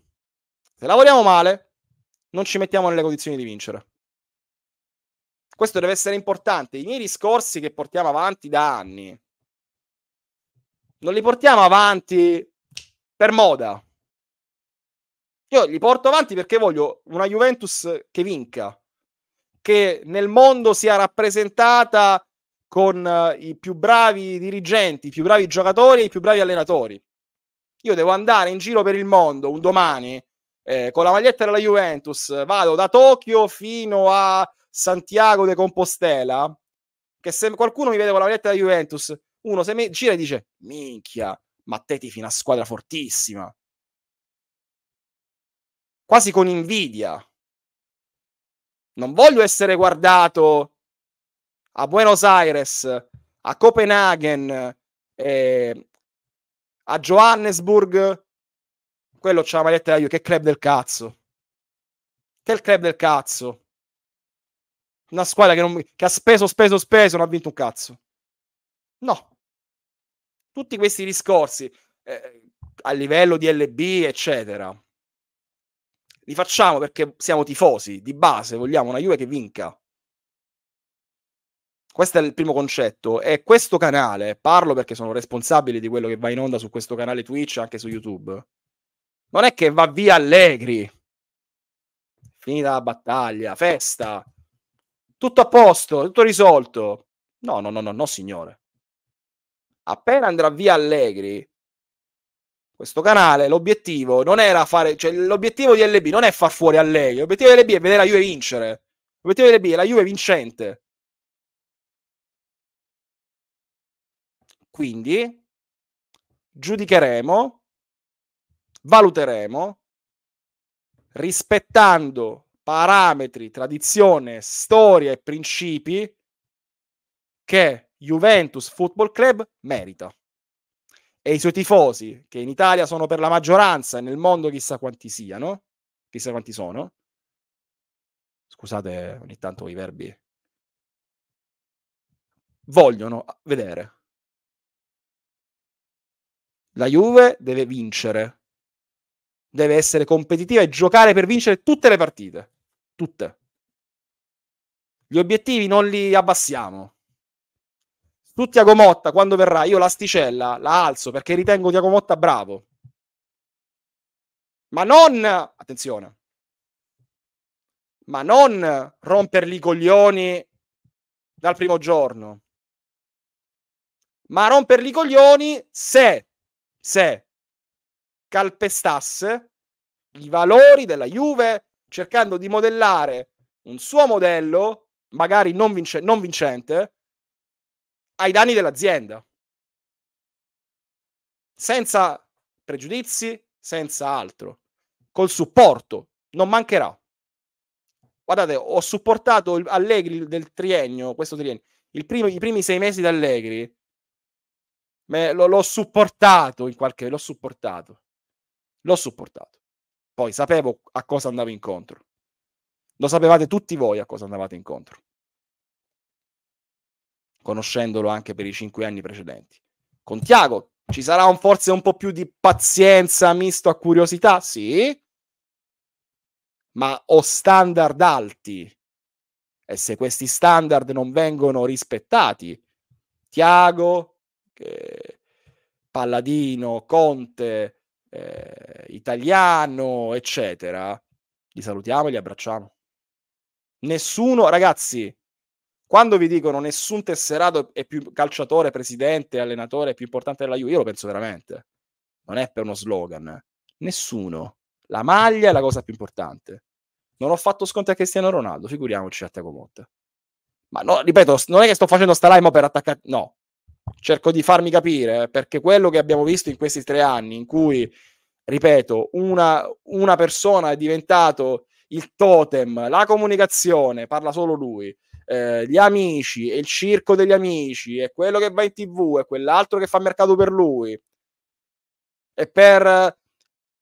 Se lavoriamo male, non ci mettiamo nelle condizioni di vincere. Questo deve essere importante. I miei discorsi che portiamo avanti da anni, non li portiamo avanti per moda. Io li porto avanti perché voglio una Juventus che vinca, che nel mondo sia rappresentata con uh, i più bravi dirigenti, i più bravi giocatori e i più bravi allenatori. Io devo andare in giro per il mondo un domani eh, con la maglietta della Juventus, vado da Tokyo fino a Santiago de Compostela, che se qualcuno mi vede con la maglietta della Juventus, uno se mi gira e dice, minchia, ma te ti fino una squadra fortissima. Quasi con invidia. Non voglio essere guardato a Buenos Aires, a Copenaghen, eh, a Johannesburg, quello c'ha la maglietta io, che club del cazzo. Che club del cazzo. Una squadra che, non, che ha speso, speso, speso, non ha vinto un cazzo. No. Tutti questi discorsi eh, a livello di LB, eccetera, li facciamo perché siamo tifosi, di base, vogliamo una Juve che vinca questo è il primo concetto. E questo canale, parlo perché sono responsabile di quello che va in onda su questo canale Twitch, anche su YouTube. Non è che va via Allegri. Finita la battaglia, festa. Tutto a posto, tutto risolto. No, no, no, no, no, signore. Appena andrà via Allegri, questo canale, l'obiettivo non era fare, cioè l'obiettivo di LB non è far fuori Allegri, l'obiettivo di LB è vedere la Juve vincere. L'obiettivo di LB è la Juve vincente. Quindi giudicheremo, valuteremo, rispettando parametri, tradizione, storia e principi che Juventus Football Club merita. E i suoi tifosi, che in Italia sono per la maggioranza e nel mondo chissà quanti siano, chissà quanti sono. Scusate ogni tanto i verbi. Vogliono vedere. La Juve deve vincere, deve essere competitiva e giocare per vincere tutte le partite. Tutte. Gli obiettivi non li abbassiamo. Su Tiago Motta, quando verrà, io l'asticella la alzo perché ritengo Tiago Motta bravo. Ma non, attenzione, ma non romperli i coglioni dal primo giorno. Ma romperli i coglioni se se calpestasse i valori della Juve cercando di modellare un suo modello, magari non, vince- non vincente, ai danni dell'azienda. Senza pregiudizi, senza altro. Col supporto, non mancherà. Guardate, ho supportato Allegri del triennio, questo triennio, primo, i primi sei mesi d'Allegri, Allegri Me, lo, l'ho supportato in qualche l'ho supportato. L'ho supportato. Poi sapevo a cosa andavo incontro. Lo sapevate tutti voi a cosa andavate incontro. Conoscendolo anche per i cinque anni precedenti. Con Tiago ci sarà un, forse un po' più di pazienza misto a curiosità? Sì. Ma ho standard alti. E se questi standard non vengono rispettati, Tiago, Palladino, Conte, eh, Italiano, eccetera, li salutiamo e li abbracciamo. Nessuno, ragazzi, quando vi dicono nessun tesserato è più calciatore, presidente, allenatore è più importante della Juve, io lo penso veramente. Non è per uno slogan. Nessuno. La maglia è la cosa più importante. Non ho fatto sconti a Cristiano Ronaldo, figuriamoci a Tiago Motta. Ma no, ripeto, non è che sto facendo sta live per attaccare... No, cerco di farmi capire, eh, perché quello che abbiamo visto in questi tre anni, in cui, ripeto, una, una persona è diventato il totem, la comunicazione, parla solo lui, eh, gli amici, e il circo degli amici, e quello che va in tv, e quell'altro che fa mercato per lui, e per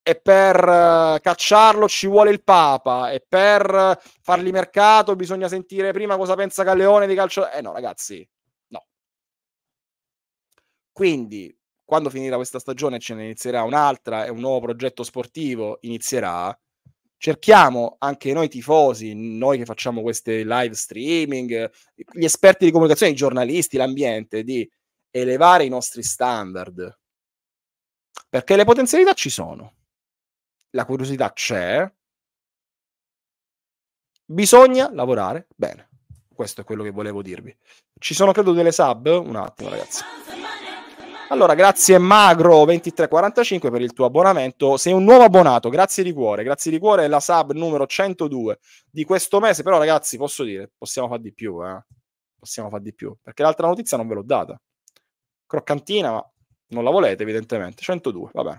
e per eh, cacciarlo ci vuole il Papa e per fargli mercato bisogna sentire prima cosa pensa Calleone di calcio. Eh no, ragazzi, quindi, quando finirà questa stagione ce ne inizierà un'altra e un nuovo progetto sportivo inizierà, cerchiamo anche noi tifosi, noi che facciamo queste live streaming, gli esperti di comunicazione, i giornalisti, l'ambiente, di elevare i nostri standard. Perché le potenzialità ci sono, la curiosità c'è, bisogna lavorare bene. Questo è quello che volevo dirvi. Ci sono, credo, delle sub. Un attimo, ragazzi. Allora, grazie Magro 2345 per il tuo abbonamento. Sei un nuovo abbonato, grazie di cuore. Grazie di cuore, è la sub numero 102 di questo mese. Però, ragazzi, posso dire, possiamo fare di più, eh? Possiamo fare di più, perché l'altra notizia non ve l'ho data. Croccantina, ma non la volete, evidentemente. 102, vabbè.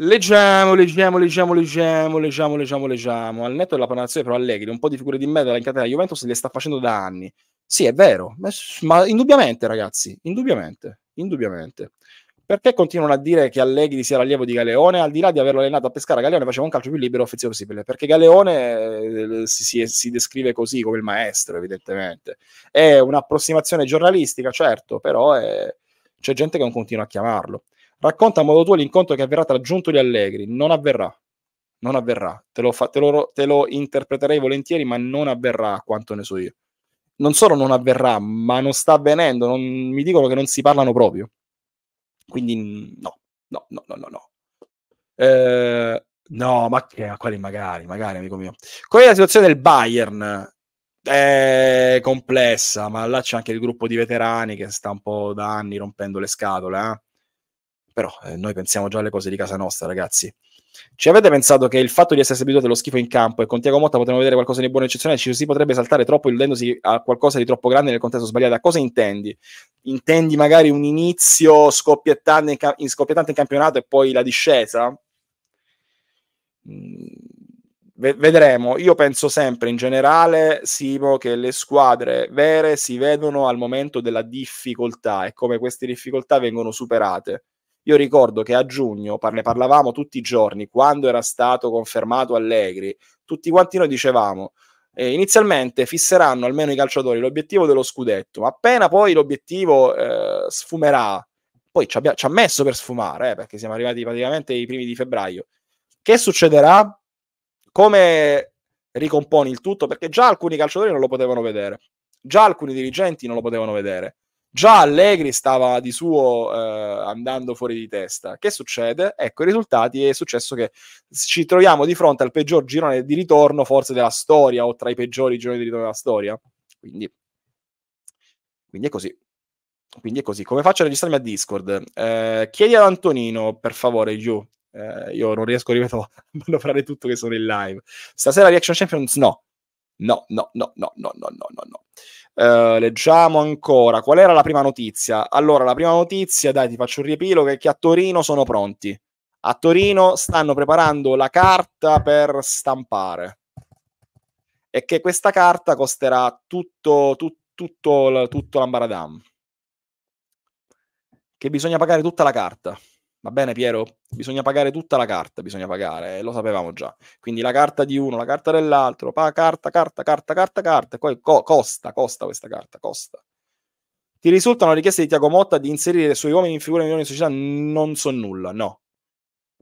Leggiamo, leggiamo, leggiamo, leggiamo, leggiamo, leggiamo, leggiamo. Al netto della preparazione però Allegri, un po' di figure di merda la incatena Juventus le sta facendo da anni. Sì, è vero, ma, ma indubbiamente ragazzi, indubbiamente, indubbiamente perché continuano a dire che Allegri sia l'allievo di Galeone, al di là di averlo allenato a pescare, Galeone faceva un calcio più libero e offensivo possibile, perché Galeone eh, eh si, si, descrive così come il maestro, evidentemente. È un'approssimazione giornalistica, certo, però è... c'è gente che non continua a chiamarlo. Racconta a modo tuo l'incontro che avverrà tra Giunto e Allegri, non avverrà. Non avverrà, te lo, fa, te lo, te lo interpreterei volentieri, ma non avverrà quanto ne so io non solo non avverrà, ma non sta avvenendo, non, mi dicono che non si parlano proprio. Quindi no, no, no, no, no. no. Eh, no, ma che, quali magari, magari, amico mio. Qual è la situazione del Bayern? È complessa, ma là c'è anche il gruppo di veterani che sta un po' da anni rompendo le scatole. Eh? Però eh, noi pensiamo già alle cose di casa nostra, ragazzi. Ci avete pensato che il fatto di essere abituati allo schifo in campo e con Tiago Motta potremmo vedere qualcosa di buono e eccezionale, ci si potrebbe saltare troppo illudendosi a qualcosa di troppo grande nel contesto sbagliato? A cosa intendi? Intendi magari un inizio scoppiettante in, ca- in, scoppiettante in campionato e poi la discesa? Mm, vedremo. Io penso sempre in generale, Simo, che le squadre vere si vedono al momento della difficoltà e come queste difficoltà vengono superate io ricordo che a giugno ne parlavamo tutti i giorni, quando era stato confermato Allegri, tutti quanti noi dicevamo, eh, inizialmente fisseranno almeno i calciatori l'obiettivo dello scudetto, ma appena poi l'obiettivo eh, sfumerà, poi ci, abbia, ci, ha messo per sfumare, eh, perché siamo arrivati praticamente ai primi di febbraio, che succederà? Come ricomponi il tutto? Perché già alcuni calciatori non lo potevano vedere, già alcuni dirigenti non lo potevano vedere. Già Allegri stava di suo eh, andando fuori di testa. Che succede? Ecco i risultati. È successo che ci troviamo di fronte al peggior girone di ritorno, forse della storia, o tra i peggiori gironi di ritorno della storia. Quindi, quindi è così. Quindi è così. Come faccio a registrarmi a Discord? Eh, chiedi ad Antonino, per favore, giù. Eh, io non riesco, ripeto, <laughs> a manovrare tutto che sono in live. Stasera Reaction Champions no. No, no, no, no, no, no, no, no. Eh, leggiamo ancora. Qual era la prima notizia? Allora, la prima notizia, dai, ti faccio un riepilogo, è che a Torino sono pronti. A Torino stanno preparando la carta per stampare. E che questa carta costerà tutto, tu, tutto, tutto l'ambaradam. Che bisogna pagare tutta la carta. Va bene Piero? Bisogna pagare tutta la carta, bisogna pagare, eh, lo sapevamo già. Quindi la carta di uno, la carta dell'altro, pa- carta, carta, carta, carta, carta, e poi co- costa, costa questa carta, costa. Ti risultano richieste di Tiago Motta di inserire i suoi uomini in figura migliori in società? Non so nulla, no.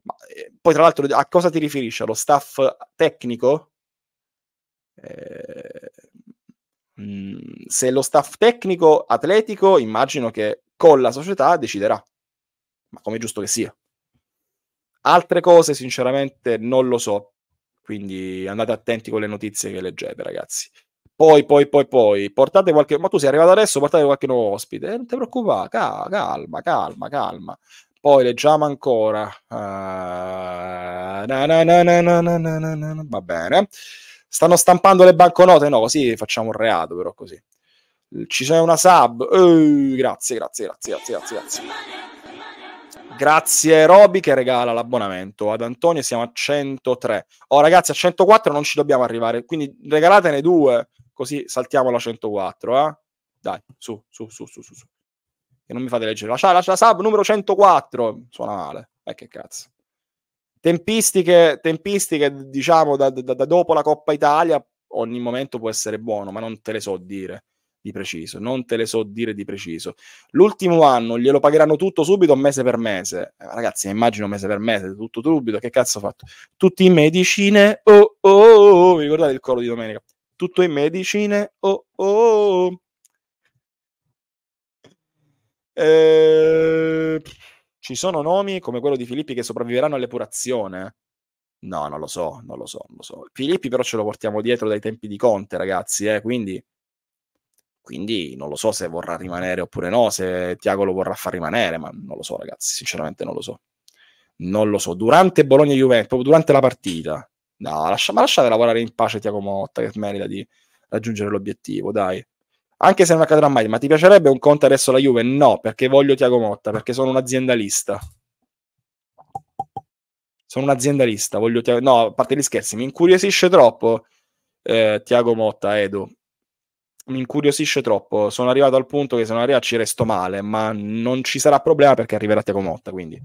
Ma, eh, poi tra l'altro a cosa ti riferisci? Allo staff tecnico? Eh, mh, mm, se lo staff tecnico atletico, immagino che con la società deciderà ma come giusto che sia. Altre cose, sinceramente, non lo so. Quindi andate attenti con le notizie che leggete, ragazzi. Poi, poi, poi, poi, portate qualche... Ma tu sei arrivato adesso, portate qualche nuovo ospite. Eh, non ti preoccupare, calma, calma, calma. Poi leggiamo ancora. Uh... Na, na, na, Va bene. Stanno stampando le banconote? No, così facciamo un reato, però così. Ci c'è una sub. Uh, grazie, grazie, grazie, grazie, grazie. grazie. Grazie Roby che regala l'abbonamento ad Antonio. Siamo a 103. Oh, ragazzi, a 104 non ci dobbiamo arrivare. Quindi regalatene due, così saltiamo la 104. Eh? Dai, su, su, su, su, su. su. Che non mi fate leggere. Lascia, lascia la sub numero 104. Suona male. E eh, che cazzo. Tempistiche, tempistiche diciamo, da, da, da dopo la Coppa Italia. Ogni momento può essere buono, ma non te le so dire di preciso, non te le so dire di preciso. L'ultimo anno glielo pagheranno tutto subito, mese per mese. Eh, ragazzi, immagino mese per mese, tutto subito, che cazzo ho fatto? Tutti in medicine, oh oh, oh, oh. vi ricordate il coro di domenica? Tutto in medicine, oh oh. oh. Eh, ci sono nomi come quello di Filippi che sopravviveranno all'epurazione? No, non lo so, non lo so, non lo so. Filippi però ce lo portiamo dietro dai tempi di Conte, ragazzi, eh, quindi quindi non lo so se vorrà rimanere oppure no, se Tiago lo vorrà far rimanere, ma non lo so, ragazzi. Sinceramente non lo so. Non lo so. Durante Bologna Juventus, proprio durante la partita. No, lascia, ma lasciate lavorare in pace Tiago Motta, che merita di raggiungere l'obiettivo, dai. Anche se non accadrà mai, ma ti piacerebbe un conto adesso la Juve? No, perché voglio Tiago Motta, perché sono un aziendalista sono un aziendalista, voglio... No, a parte gli scherzi, mi incuriosisce troppo eh, Tiago Motta, Edo mi incuriosisce troppo. Sono arrivato al punto che se non arriva ci resto male, ma non ci sarà problema perché arriverà Tiago Motta, quindi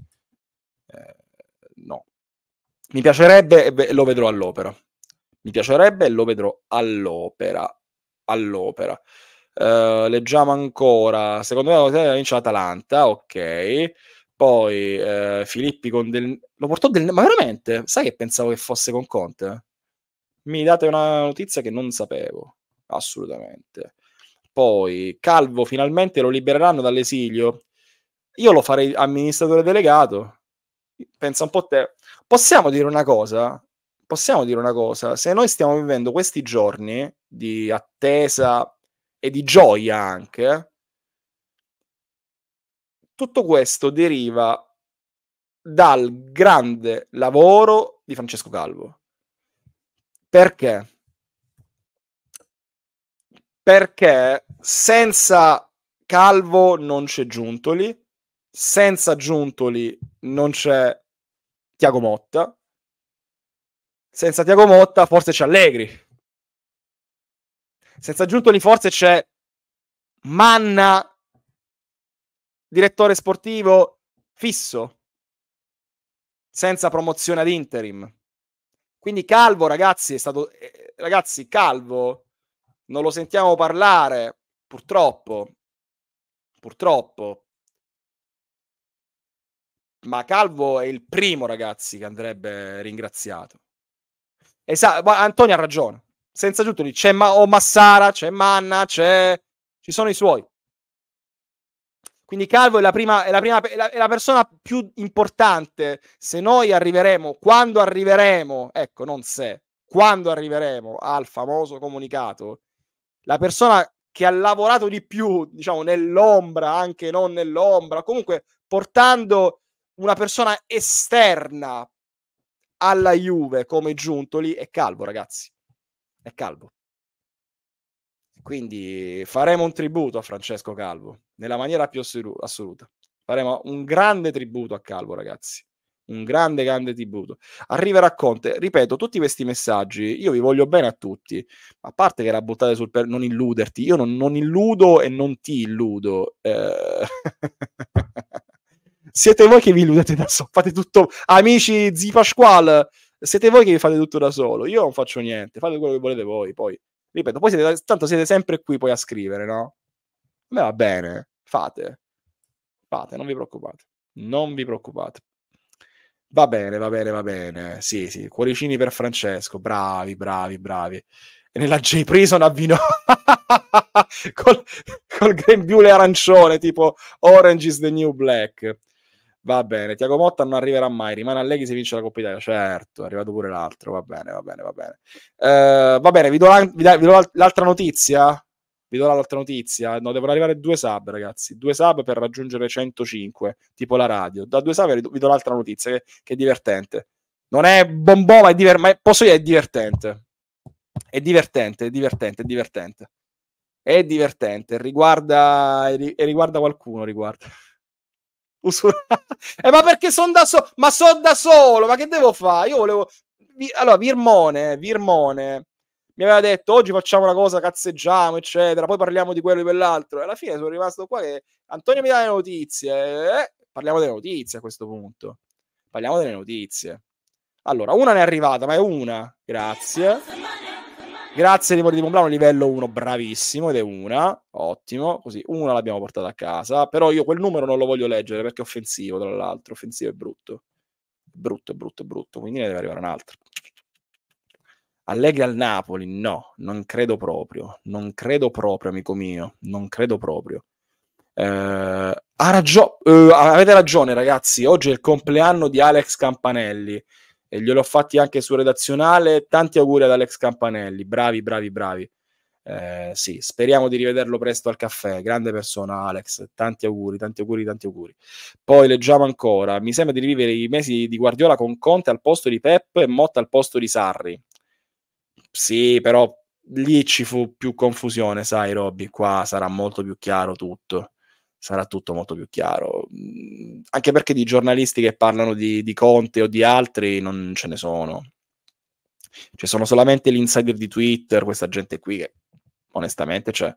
eh, no. Mi piacerebbe e beh, lo vedrò all'opera. Mi piacerebbe e lo vedrò all'opera. All'opera. Uh, leggiamo ancora. Secondo me la Italia vince l'Atalanta, ok. Poi uh, Filippi con del... Lo portò del... Ma veramente? Sai che pensavo che fosse con Conte? Mi date una notizia che non sapevo assolutamente. Poi Calvo finalmente lo libereranno dall'esilio. Io lo farei amministratore delegato. Pensa un po' te. Possiamo dire una cosa? Possiamo dire una cosa? Se noi stiamo vivendo questi giorni di attesa e di gioia anche, tutto questo deriva dal grande lavoro di Francesco Calvo. Perché? perché senza Calvo non c'è Giuntoli, senza Giuntoli non c'è Tiago Motta, senza Tiago Motta forse c'è Allegri, senza Giuntoli forse c'è Manna, direttore sportivo fisso, senza promozione ad interim. Quindi Calvo, ragazzi, è stato... Eh, ragazzi, Calvo non lo sentiamo parlare, purtroppo, purtroppo. Ma Calvo è il primo, ragazzi, che andrebbe ringraziato. Esatto, Antonio ha ragione. Senza tutto lì c'è Ma- oh Massara, c'è Manna, c'è... ci sono i suoi. Quindi Calvo è la, prima, è, la prima, è, la, è la, persona più importante. Se noi arriveremo, quando arriveremo, ecco, non se, quando arriveremo al famoso comunicato, la persona che ha lavorato di più, diciamo, nell'ombra, anche non nell'ombra, comunque portando una persona esterna alla Juve come Giuntoli è calvo, ragazzi. È calvo. Quindi faremo un tributo a Francesco Calvo nella maniera più assoluta. Faremo un grande tributo a Calvo, ragazzi un grande, grande tributo. Arriverà Conte, ripeto, tutti questi messaggi, io vi voglio bene a tutti, a parte che era buttate sul per non illuderti, io non, non illudo e non ti illudo. Eh... <laughs> siete voi che vi illudete da solo, fate tutto, amici Zi Pasquale, siete voi che vi fate tutto da solo, io non faccio niente, fate quello che volete voi, poi, ripeto, poi siete, tanto siete sempre qui poi a scrivere, no? A me va bene, fate, fate, non vi preoccupate, non vi preoccupate. Va bene, va bene, va bene. Sì, sì, cuoricini per Francesco, bravi, bravi, bravi. E nella J Prison a Vino <laughs> col, col grembiule arancione, tipo Orange is the New Black. Va bene, Tiago Motta non arriverà mai, rimane a Allegri se vince la Coppa Italia, certo, è arrivato pure l'altro, va bene, va bene, va bene. Uh, va bene, vi do, vi do l'altra notizia? vi do l'altra notizia, no, devono arrivare due sub ragazzi, due sub per raggiungere 105, tipo la radio, da due sub vi do l'altra notizia che, che è divertente, non è bombò ma è, diver- ma è, posso dire è divertente, è divertente, è divertente, è divertente, è divertente, riguarda, e riguarda qualcuno, riguarda. <laughs> eh, ma perché sono da solo? Ma sono da solo, ma che devo fare? Io volevo... Vi- allora, Virmone, Virmone, mi aveva detto oggi facciamo una cosa, cazzeggiamo, eccetera, poi parliamo di quello e quell'altro. E alla fine sono rimasto qua che Antonio mi dà le notizie. Eh, parliamo delle notizie a questo punto. Parliamo delle notizie. Allora, una ne è arrivata, ma è una. Grazie. Grazie di Mordi Pombrano, livello 1, bravissimo, ed è una, ottimo, così una l'abbiamo portata a casa, però io quel numero non lo voglio leggere perché è offensivo, tra l'altro, offensivo è brutto. Brutto, brutto, brutto, quindi ne deve arrivare un altro, Allegri al Napoli? No, non credo proprio, non credo proprio, amico mio, non credo proprio. Eh, ha ragio- eh, avete ragione, ragazzi. Oggi è il compleanno di Alex Campanelli e gliel'ho fatti anche su redazionale. Tanti auguri ad Alex Campanelli, bravi, bravi, bravi. Eh, sì, speriamo di rivederlo presto al caffè. Grande persona, Alex. Tanti auguri, tanti auguri, tanti auguri. Poi leggiamo ancora. Mi sembra di rivivere i mesi di Guardiola con Conte al posto di Pep e Motta al posto di Sarri. Sì, però lì ci fu più confusione, sai Robby, qua sarà molto più chiaro tutto, sarà tutto molto più chiaro, mm, anche perché di giornalisti che parlano di, di Conte o di altri non ce ne sono, cioè sono solamente l'insider di Twitter, questa gente qui che onestamente cioè,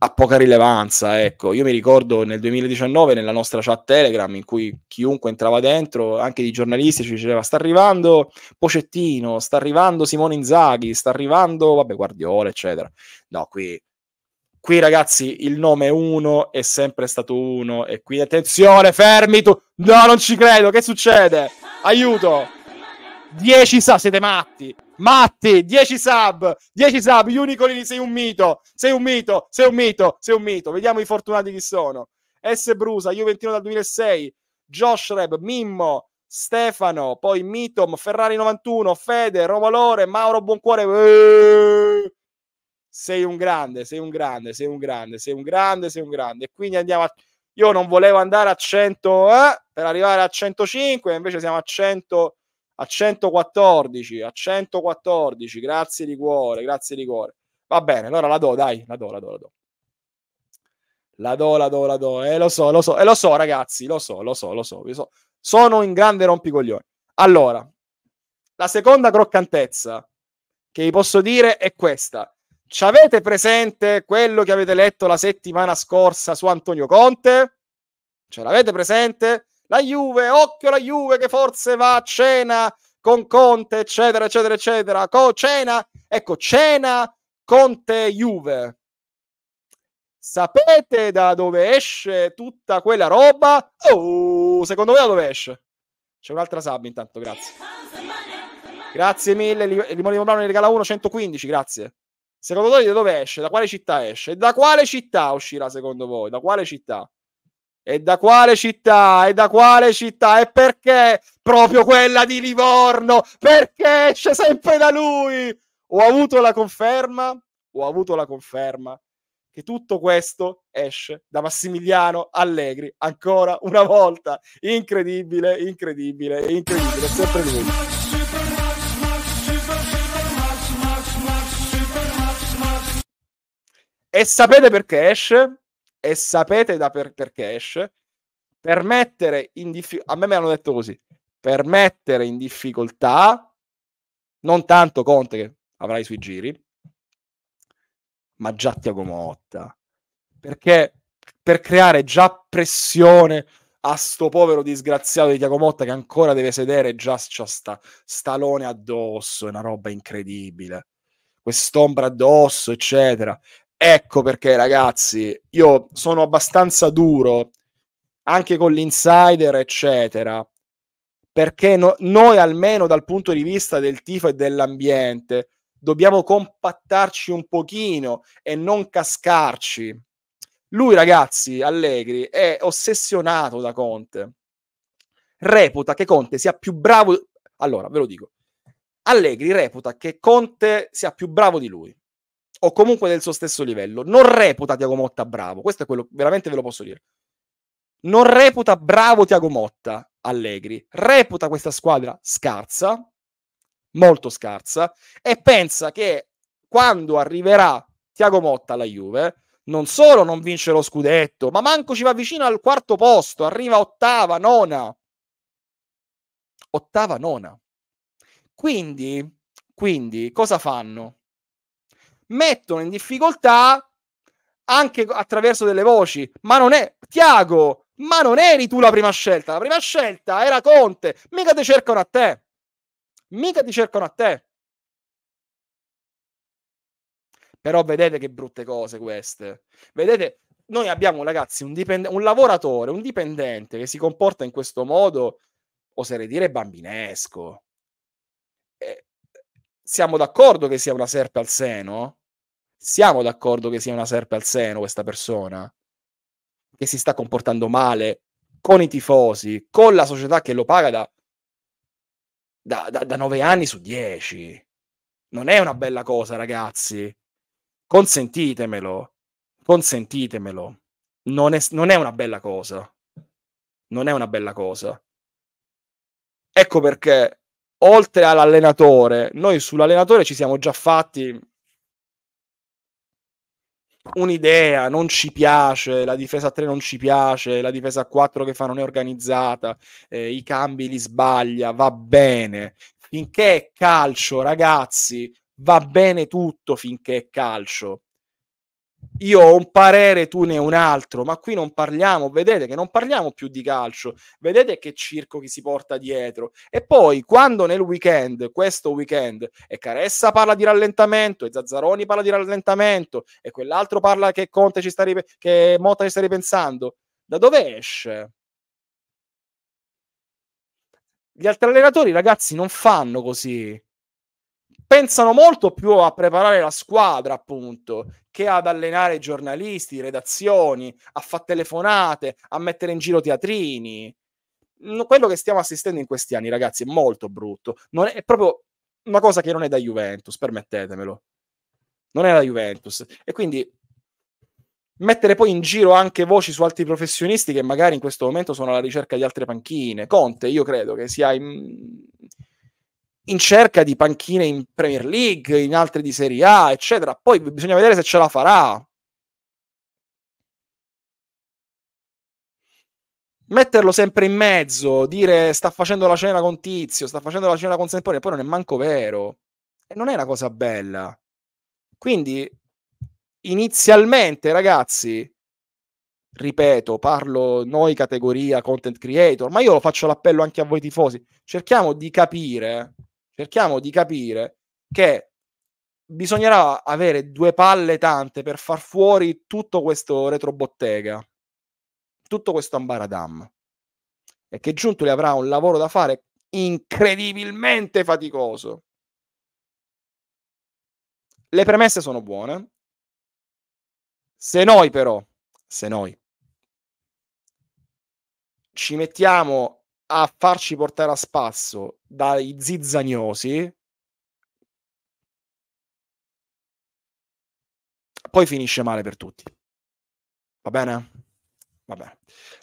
ha poca rilevanza. Ecco, io mi ricordo nel 2019 nella nostra chat Telegram in cui chiunque entrava dentro, anche di giornalisti, ci diceva sta arrivando Pocettino, sta arrivando Simone Inzaghi, sta arrivando, vabbè, Guardiola, eccetera. No, qui, qui ragazzi il nome è uno, è sempre stato uno e qui attenzione, fermi tu. No, non ci credo, che succede? Aiuto! 10 sa, siete matti! Matti, 10 sub, 10 sub, Unicolini sei un mito, sei un mito, sei un mito, sei un mito. Vediamo i fortunati chi sono. S. Brusa, Juventino dal 2006, Josh Reb, Mimmo, Stefano, poi Mitom, Ferrari 91, Fede, Romalore, Mauro Buoncuore. Eeeh! Sei un grande, sei un grande, sei un grande, sei un grande, sei un grande. E quindi andiamo a... Io non volevo andare a 100 eh, per arrivare a 105, invece siamo a 100 a 114, a 114, grazie di cuore, grazie di cuore. Va bene, allora la do, dai, la do, la do, la do. La do, la do, la do, eh, lo so, lo so, e eh, lo so ragazzi, lo so, lo so, lo so, lo so. Sono in grande rompicoglione. Allora, la seconda croccantezza che vi posso dire è questa. Ci avete presente quello che avete letto la settimana scorsa su Antonio Conte? Ce l'avete presente? la Juve, occhio la Juve che forse va a cena con Conte, eccetera, eccetera, eccetera. Co- cena, ecco, cena Conte Juve. Sapete da dove esce tutta quella roba? Oh, secondo me da dove esce? C'è un'altra sub intanto, grazie. Grazie mille, Limonino Brano ne regala uno, 115, grazie. Secondo voi da dove esce? Da quale città esce? Da quale città uscirà secondo voi? Da quale città? E da quale città? E da quale città? E perché proprio quella di Livorno? Perché esce sempre da lui? Ho avuto la conferma, ho avuto la conferma che tutto questo esce da Massimiliano Allegri ancora una volta. Incredibile, incredibile, incredibile, sempre lui. E sapete perché esce? e sapete da per- perché esce, per mettere in difficoltà, a me mi hanno detto così, per mettere in difficoltà non tanto Conte che avrai sui giri, ma già Tiago Motta, perché per creare già pressione a sto povero disgraziato di Tiago Motta che ancora deve sedere, già c'ha sta stalone addosso, è una roba incredibile quest'ombra addosso, eccetera. Ecco perché, ragazzi, io sono abbastanza duro anche con l'insider, eccetera, perché no, noi, almeno dal punto di vista del tifo e dell'ambiente, dobbiamo compattarci un pochino e non cascarci. Lui, ragazzi, Allegri, è ossessionato da Conte. Reputa che Conte sia più bravo. Allora, ve lo dico. Allegri reputa che Conte sia più bravo di lui o comunque del suo stesso livello. Non reputa Tiago Motta bravo, questo è quello, veramente ve lo posso dire. Non reputa bravo Tiago Motta Allegri, reputa questa squadra scarsa, molto scarsa, e pensa che quando arriverà Tiago Motta alla Juve, non solo non vince lo scudetto, ma manco ci va vicino al quarto posto, arriva ottava, nona. Ottava, nona. Quindi, quindi cosa fanno? mettono in difficoltà anche attraverso delle voci. Ma non è Tiago, ma non eri tu la prima scelta. La prima scelta era Conte. Mica ti cercano a te. Mica ti cercano a te. Però vedete che brutte cose queste. Vedete, noi abbiamo ragazzi un, dipende- un lavoratore, un dipendente che si comporta in questo modo, oserei dire bambinesco. Eh, siamo d'accordo che sia una serpe al seno? Siamo d'accordo che sia una serpe al seno questa persona, che si sta comportando male con i tifosi, con la società che lo paga da, da, da, da 9 anni su dieci. Non è una bella cosa, ragazzi. Consentitemelo, consentitemelo. Non è, non è una bella cosa. Non è una bella cosa. Ecco perché oltre all'allenatore, noi sull'allenatore ci siamo già fatti un'idea, non ci piace, la difesa a 3 non ci piace, la difesa a 4 che fa non è organizzata, eh, i cambi li sbaglia, va bene. Finché è calcio, ragazzi, va bene tutto finché è calcio io ho un parere, tu ne un altro, ma qui non parliamo, vedete che non parliamo più di calcio, vedete che circo chi si porta dietro. E poi quando nel weekend, questo weekend, e Caressa parla di rallentamento, e Zazzaroni parla di rallentamento, e quell'altro parla che Conte ci sta rip- che Motta ci sta ripensando, da dove esce? Gli altri allenatori, ragazzi, non fanno così pensano molto più a preparare la squadra, appunto, che ad allenare giornalisti, redazioni, a fare telefonate, a mettere in giro teatrini. Quello che stiamo assistendo in questi anni, ragazzi, è molto brutto. È, è, proprio una cosa che non è da Juventus, permettetemelo. Non è da Juventus. E quindi mettere poi in giro anche voci su altri professionisti che magari in questo momento sono alla ricerca di altre panchine. Conte, io credo che sia... In in cerca di panchine in Premier League, in altre di Serie A, eccetera. Poi bisogna vedere se ce la farà. Metterlo sempre in mezzo, dire sta facendo la cena con Tizio, sta facendo la cena con Sempone, poi non è manco vero. E non è una cosa bella. Quindi, inizialmente, ragazzi, ripeto, parlo noi categoria content creator, ma io lo faccio l'appello anche a voi tifosi, cerchiamo di capire cerchiamo di capire che bisognerà avere due palle tante per far fuori tutto questo retrobottega, tutto questo ambaradam. E che Giuntoli avrà un lavoro da fare incredibilmente faticoso. Le premesse sono buone. Se noi però, se noi ci mettiamo a farci portare a spasso dai zizzagnosi, poi finisce male per tutti. Va bene? Vabbè.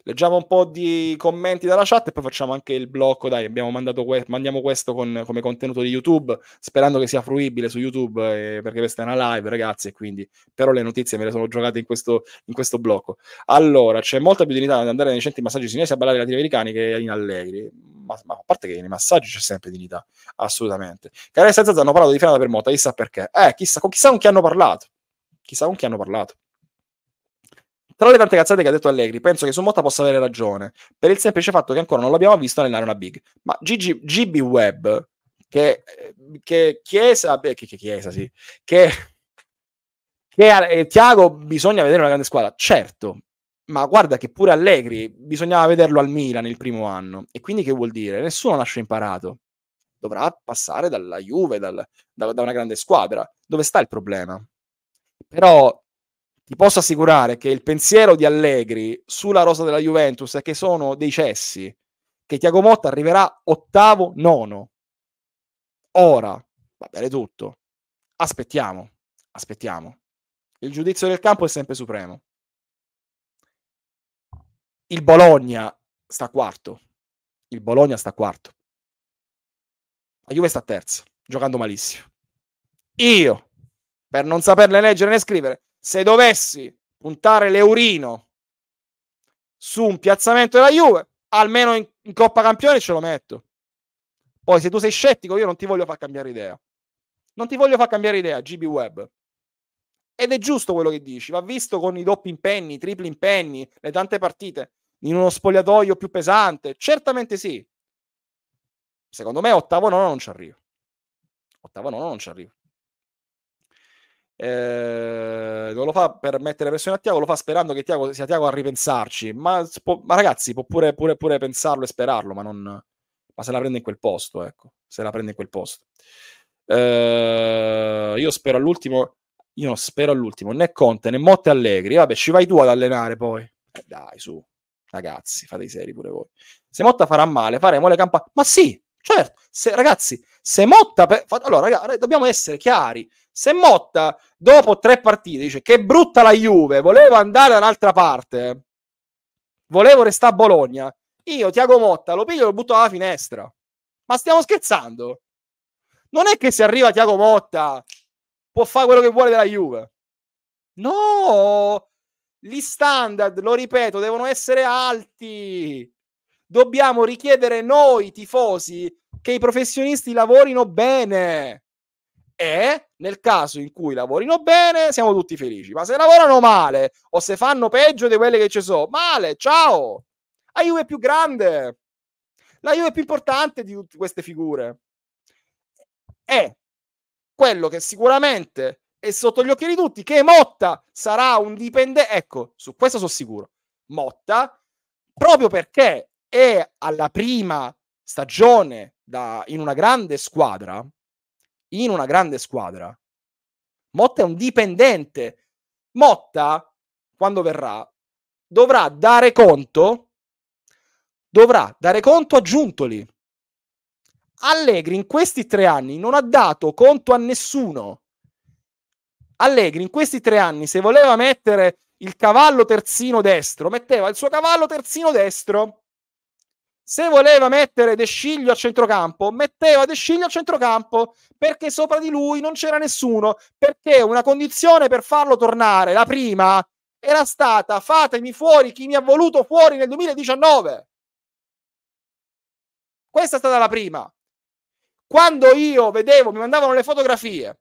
Leggiamo un po' di commenti dalla chat e poi facciamo anche il blocco. Dai, abbiamo mandato que- mandiamo questo con, come contenuto di YouTube, sperando che sia fruibile su YouTube, eh, perché questa è una live, ragazzi. E quindi, però, le notizie me le sono giocate in questo, in questo blocco. Allora, c'è molta più dignità ad andare nei centri massaggi cinesi a ballare latini americani che in Allegri. Ma, ma, a parte che nei massaggi c'è sempre dignità, assolutamente. Caressa e Zazza hanno parlato di frenata per moto, chissà perché. Eh, chissà, con chissà con chi hanno parlato. Chissà con chi hanno parlato tra le tante cazzate che ha detto Allegri, penso che su Motta possa avere ragione, per il semplice fatto che ancora non l'abbiamo visto allenare big. Ma Gigi, GB Web, che, che Chiesa, beh, che, che Chiesa, sì, che, che eh, Tiago bisogna vedere una grande squadra, certo, ma guarda che pure Allegri bisognava vederlo al Milan il primo anno. E quindi che vuol dire? Nessuno nasce imparato. Dovrà passare dalla Juve, dal, da, da, una grande squadra. Dove sta il problema? Però ti posso assicurare che il pensiero di Allegri sulla rosa della Juventus è che sono dei cessi, che Tiago Motta arriverà ottavo, nono. Ora, va bene tutto. Aspettiamo, aspettiamo. Il giudizio del campo è sempre supremo. Il Bologna sta quarto. Il Bologna sta quarto. La Juve sta terza, giocando malissimo. Io, per non saperne leggere né scrivere, se dovessi puntare l'Eurino su un piazzamento della Juve, almeno in, in Coppa Campione ce lo metto. Poi se tu sei scettico, io non ti voglio far cambiare idea. Non ti voglio far cambiare idea, GB Web. Ed è giusto quello che dici, va visto con i doppi impegni, i tripli impegni, le tante partite, in uno spogliatoio più pesante. Certamente sì. Secondo me ottavo nono non ci arrivo. Ottavo nono non ci arrivo. Eh, non lo fa per mettere pressione a Tiago, lo fa sperando che Tiago, sia Tiago a ripensarci. Ma, può, ma ragazzi, può pure, pure, pure, pensarlo e sperarlo, ma, non, ma se la prende in quel posto, ecco, se la prende in quel posto. Eh, io spero all'ultimo, io non spero all'ultimo, né Conte né Motte Allegri. Vabbè, ci vai tu ad allenare poi. Eh, dai, su, ragazzi, fate i seri pure voi. Se Motta farà male, faremo le campagne. Ma sì, Certo, se, ragazzi, se Motta... Per... Allora, ragazzi, dobbiamo essere chiari. Se Motta, dopo tre partite, dice che brutta la Juve, volevo andare da un'altra parte, volevo restare a Bologna, io, Tiago Motta, lo piglio e lo butto dalla finestra. Ma stiamo scherzando? Non è che se arriva Tiago Motta può fare quello che vuole della Juve. No! Gli standard, lo ripeto, devono essere alti dobbiamo richiedere noi tifosi che i professionisti lavorino bene. E nel caso in cui lavorino bene, siamo tutti felici. Ma se lavorano male o se fanno peggio di quelle che ci sono, male, ciao! La Juve è più grande. La Juve è più importante di tutte queste figure. E quello che sicuramente è sotto gli occhi di tutti, che Motta sarà un dipendente. Ecco, su questo sono sicuro. Motta, proprio perché e alla prima stagione da, in una grande squadra, in una grande squadra, Motta è un dipendente. Motta, quando verrà, dovrà dare conto, dovrà dare conto a Giuntoli. Allegri in questi tre anni non ha dato conto a nessuno. Allegri in questi tre anni, se voleva mettere il cavallo terzino destro, metteva il suo cavallo terzino destro se voleva mettere De Sciglio a centrocampo, metteva De Sciglio a centrocampo perché sopra di lui non c'era nessuno, perché una condizione per farlo tornare, la prima, era stata fatemi fuori chi mi ha voluto fuori nel 2019. Questa è stata la prima. Quando io vedevo, mi mandavano le fotografie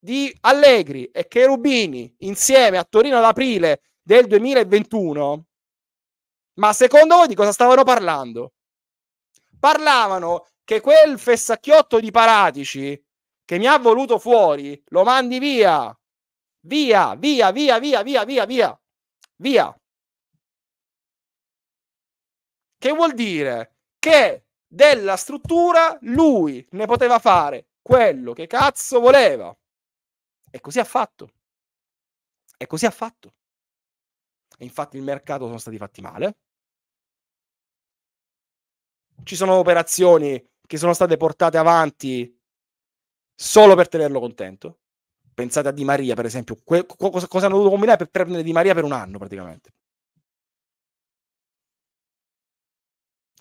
di Allegri e Cherubini insieme a Torino ad aprile del 2021, ma secondo voi di cosa stavano parlando? Parlavano che quel fessacchiotto di Paratici che mi ha voluto fuori lo mandi via. Via, via, via, via, via, via, via. Via. Che vuol dire che della struttura lui ne poteva fare quello che cazzo voleva. E così ha fatto. E così ha fatto. E infatti il mercato sono stati fatti male ci sono operazioni che sono state portate avanti solo per tenerlo contento. Pensate a Di Maria, per esempio, que- cosa, cosa hanno dovuto combinare per prendere Di Maria per un anno praticamente.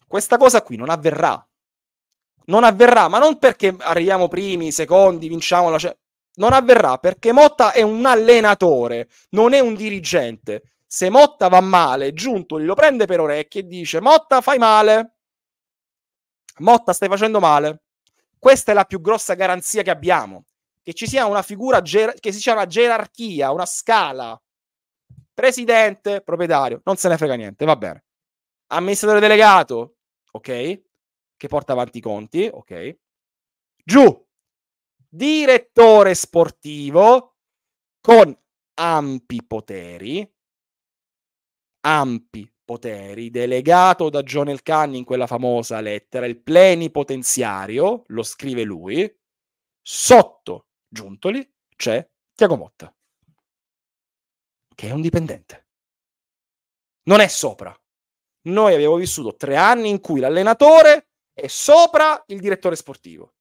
Questa cosa qui non avverrà. Non avverrà, ma non perché arriviamo primi, secondi, vinciamo la... Ce- cioè, non avverrà perché Motta è un allenatore, non è un dirigente. Se Motta va male, Giuntoli lo prende per orecchie e dice Motta fai male, Motta, stai facendo male. Questa è la più grossa garanzia che abbiamo. Che ci sia una figura, ger- che ci sia una gerarchia, una scala. Presidente, proprietario, non se ne frega niente, va bene. Amministratore delegato, ok, che porta avanti i conti, ok. Giù, direttore sportivo con ampi poteri, ampi poteri delegato da John El Canni in quella famosa lettera, il plenipotenziario, lo scrive lui, sotto Giuntoli c'è Tiago Motta, che è un dipendente. Non è sopra. Noi abbiamo vissuto tre anni in cui l'allenatore è sopra il direttore sportivo.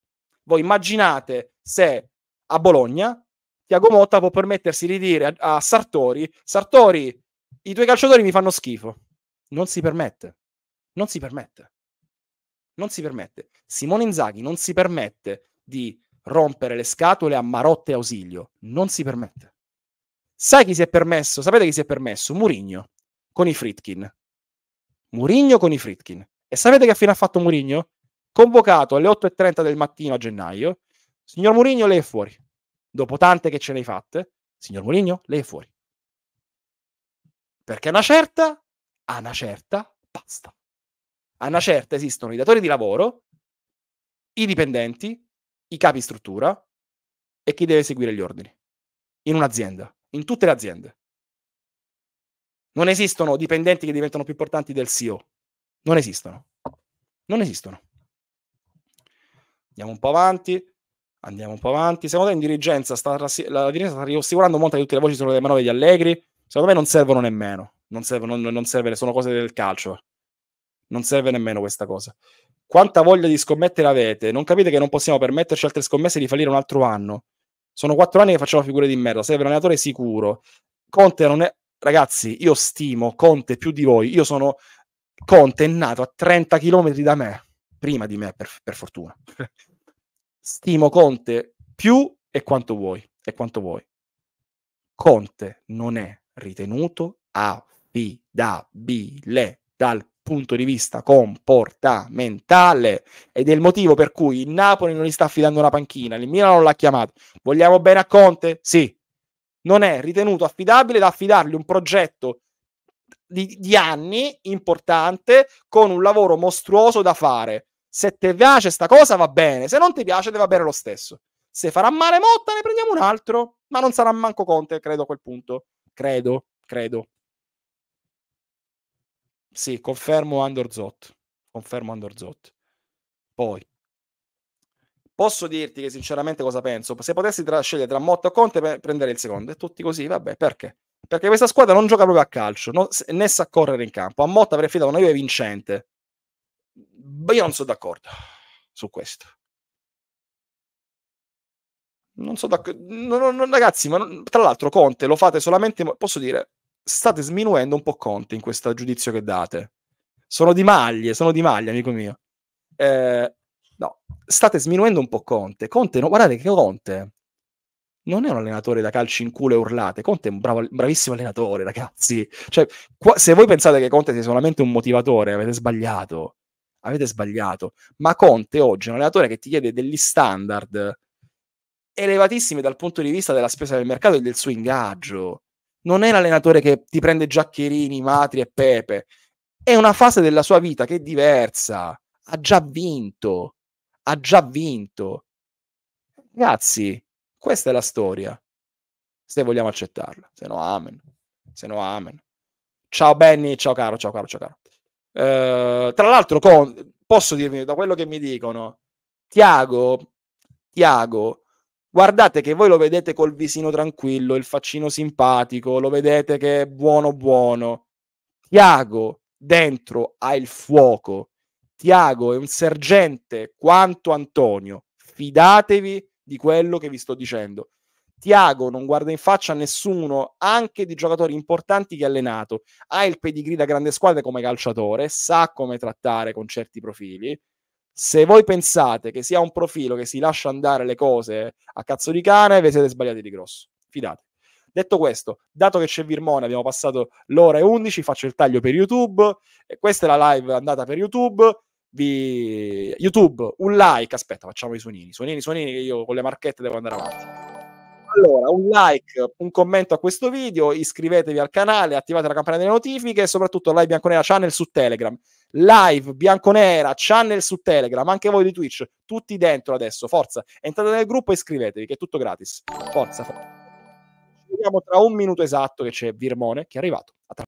Voi immaginate se a Bologna Tiago Motta può permettersi di dire a, a Sartori, Sartori, i tuoi calciatori mi fanno schifo non si permette. Non si permette. Non si permette. Simone Inzaghi non si permette di rompere le scatole a Marotte e Ausilio. Non si permette. Sai chi si è permesso? Sapete chi si è permesso? Murigno con i Fritkin. Murigno con i Fritkin. E sapete che fine ha fatto Murigno? Convocato alle 8.30 del mattino a gennaio. Signor Murigno, lei è fuori. Dopo tante che ce ne hai fatte, signor Murigno, lei è fuori. Perché una certa a una certa basta. A una certa esistono i datori di lavoro, i dipendenti, i capi struttura e chi deve seguire gli ordini. In un'azienda, in tutte le aziende. Non esistono dipendenti che diventano più importanti del CEO. Non esistono. Non esistono. Andiamo un po' avanti. Andiamo un po' avanti. Secondo me in dirigenza sta, la dirigenza sta rassicurando molto che tutte le voci sono delle manovre di Allegri? Secondo me non servono nemmeno. Non serve, non, non serve, sono cose del calcio. Non serve nemmeno questa cosa. Quanta voglia di scommettere avete? Non capite che non possiamo permetterci altre scommesse di fallire un altro anno? Sono quattro anni che facciamo figure di merda. Serve un allenatore sicuro. Conte non è. Ragazzi, io stimo Conte più di voi. Io sono. Conte è nato a 30 km da me. Prima di me, per, per fortuna. stimo Conte più e quanto vuoi. E quanto vuoi. Conte non è ritenuto a affidabile dal punto di vista comportamentale ed è il motivo per cui il Napoli non gli sta affidando una panchina, il Milano non l'ha chiamato. Vogliamo bene a Conte? Sì. Non è ritenuto affidabile da affidargli un progetto di, di anni importante con un lavoro mostruoso da fare. Se ti piace sta cosa va bene, se non ti piace te va bene lo stesso. Se farà male Motta ne prendiamo un altro, ma non sarà manco Conte, credo a quel punto. Credo, credo. Sì, confermo Andor Zot. Confermo Andor Zot. Poi, posso dirti che sinceramente cosa penso? Se potessi tra- scegliere tra Motta o Conte, per prendere il secondo. E tutti così, vabbè, perché? Perché questa squadra non gioca proprio a calcio, non, né sa correre in campo. A Motta avrei fidato una Juve vincente. Io non sono d'accordo su questo. Non sono d'accordo. No, no, no, ragazzi, ma non, tra l'altro Conte lo fate solamente, posso dire, state sminuendo un po' Conte in questo giudizio che date. Sono di maglie, sono di maglia, amico mio. Eh, no, state sminuendo un po' Conte. Conte, no, guardate che Conte non è un allenatore da calci in culo e urlate. Conte è un bravo, bravissimo allenatore, ragazzi. Cioè, qua, se voi pensate che Conte sia solamente un motivatore, avete sbagliato. Avete sbagliato. Ma Conte oggi è un allenatore che ti chiede degli standard elevatissimi dal punto di vista della spesa del mercato e del suo ingaggio non è l'allenatore che ti prende Giaccherini, Matri e Pepe. È una fase della sua vita che è diversa. Ha già vinto. Ha già vinto. Ragazzi, questa è la storia. Se vogliamo accettarla. Se no, amen. Se no, amen. Ciao Benny, ciao caro, ciao caro, ciao caro. Uh, tra l'altro, con, posso dirvi da quello che mi dicono, Tiago, Tiago Guardate che voi lo vedete col visino tranquillo, il faccino simpatico, lo vedete che è buono buono. Tiago dentro ha il fuoco. Tiago è un sergente quanto Antonio. Fidatevi di quello che vi sto dicendo. Tiago non guarda in faccia a nessuno, anche di giocatori importanti che ha allenato. Ha il pedigree da grande squadra come calciatore, sa come trattare con certi profili se voi pensate che sia un profilo che si lascia andare le cose a cazzo di cane, vi siete sbagliati di grosso. Fidate. Detto questo, dato che c'è Virmone, abbiamo passato l'ora e 11, faccio il taglio per YouTube. Questa è la live andata per YouTube. Vi... YouTube, un like. Aspetta, facciamo i suonini. Suonini, suonini, che io con le marchette devo andare avanti. Allora, un like, un commento a questo video, iscrivetevi al canale, attivate la campanella delle notifiche e soprattutto live bianconera channel su Telegram. Live bianconera channel su Telegram, anche voi di Twitch, tutti dentro adesso, forza. Entrate nel gruppo e iscrivetevi, che è tutto gratis. Forza, forza. Ci vediamo tra un minuto esatto che c'è Virmone che è arrivato. A tra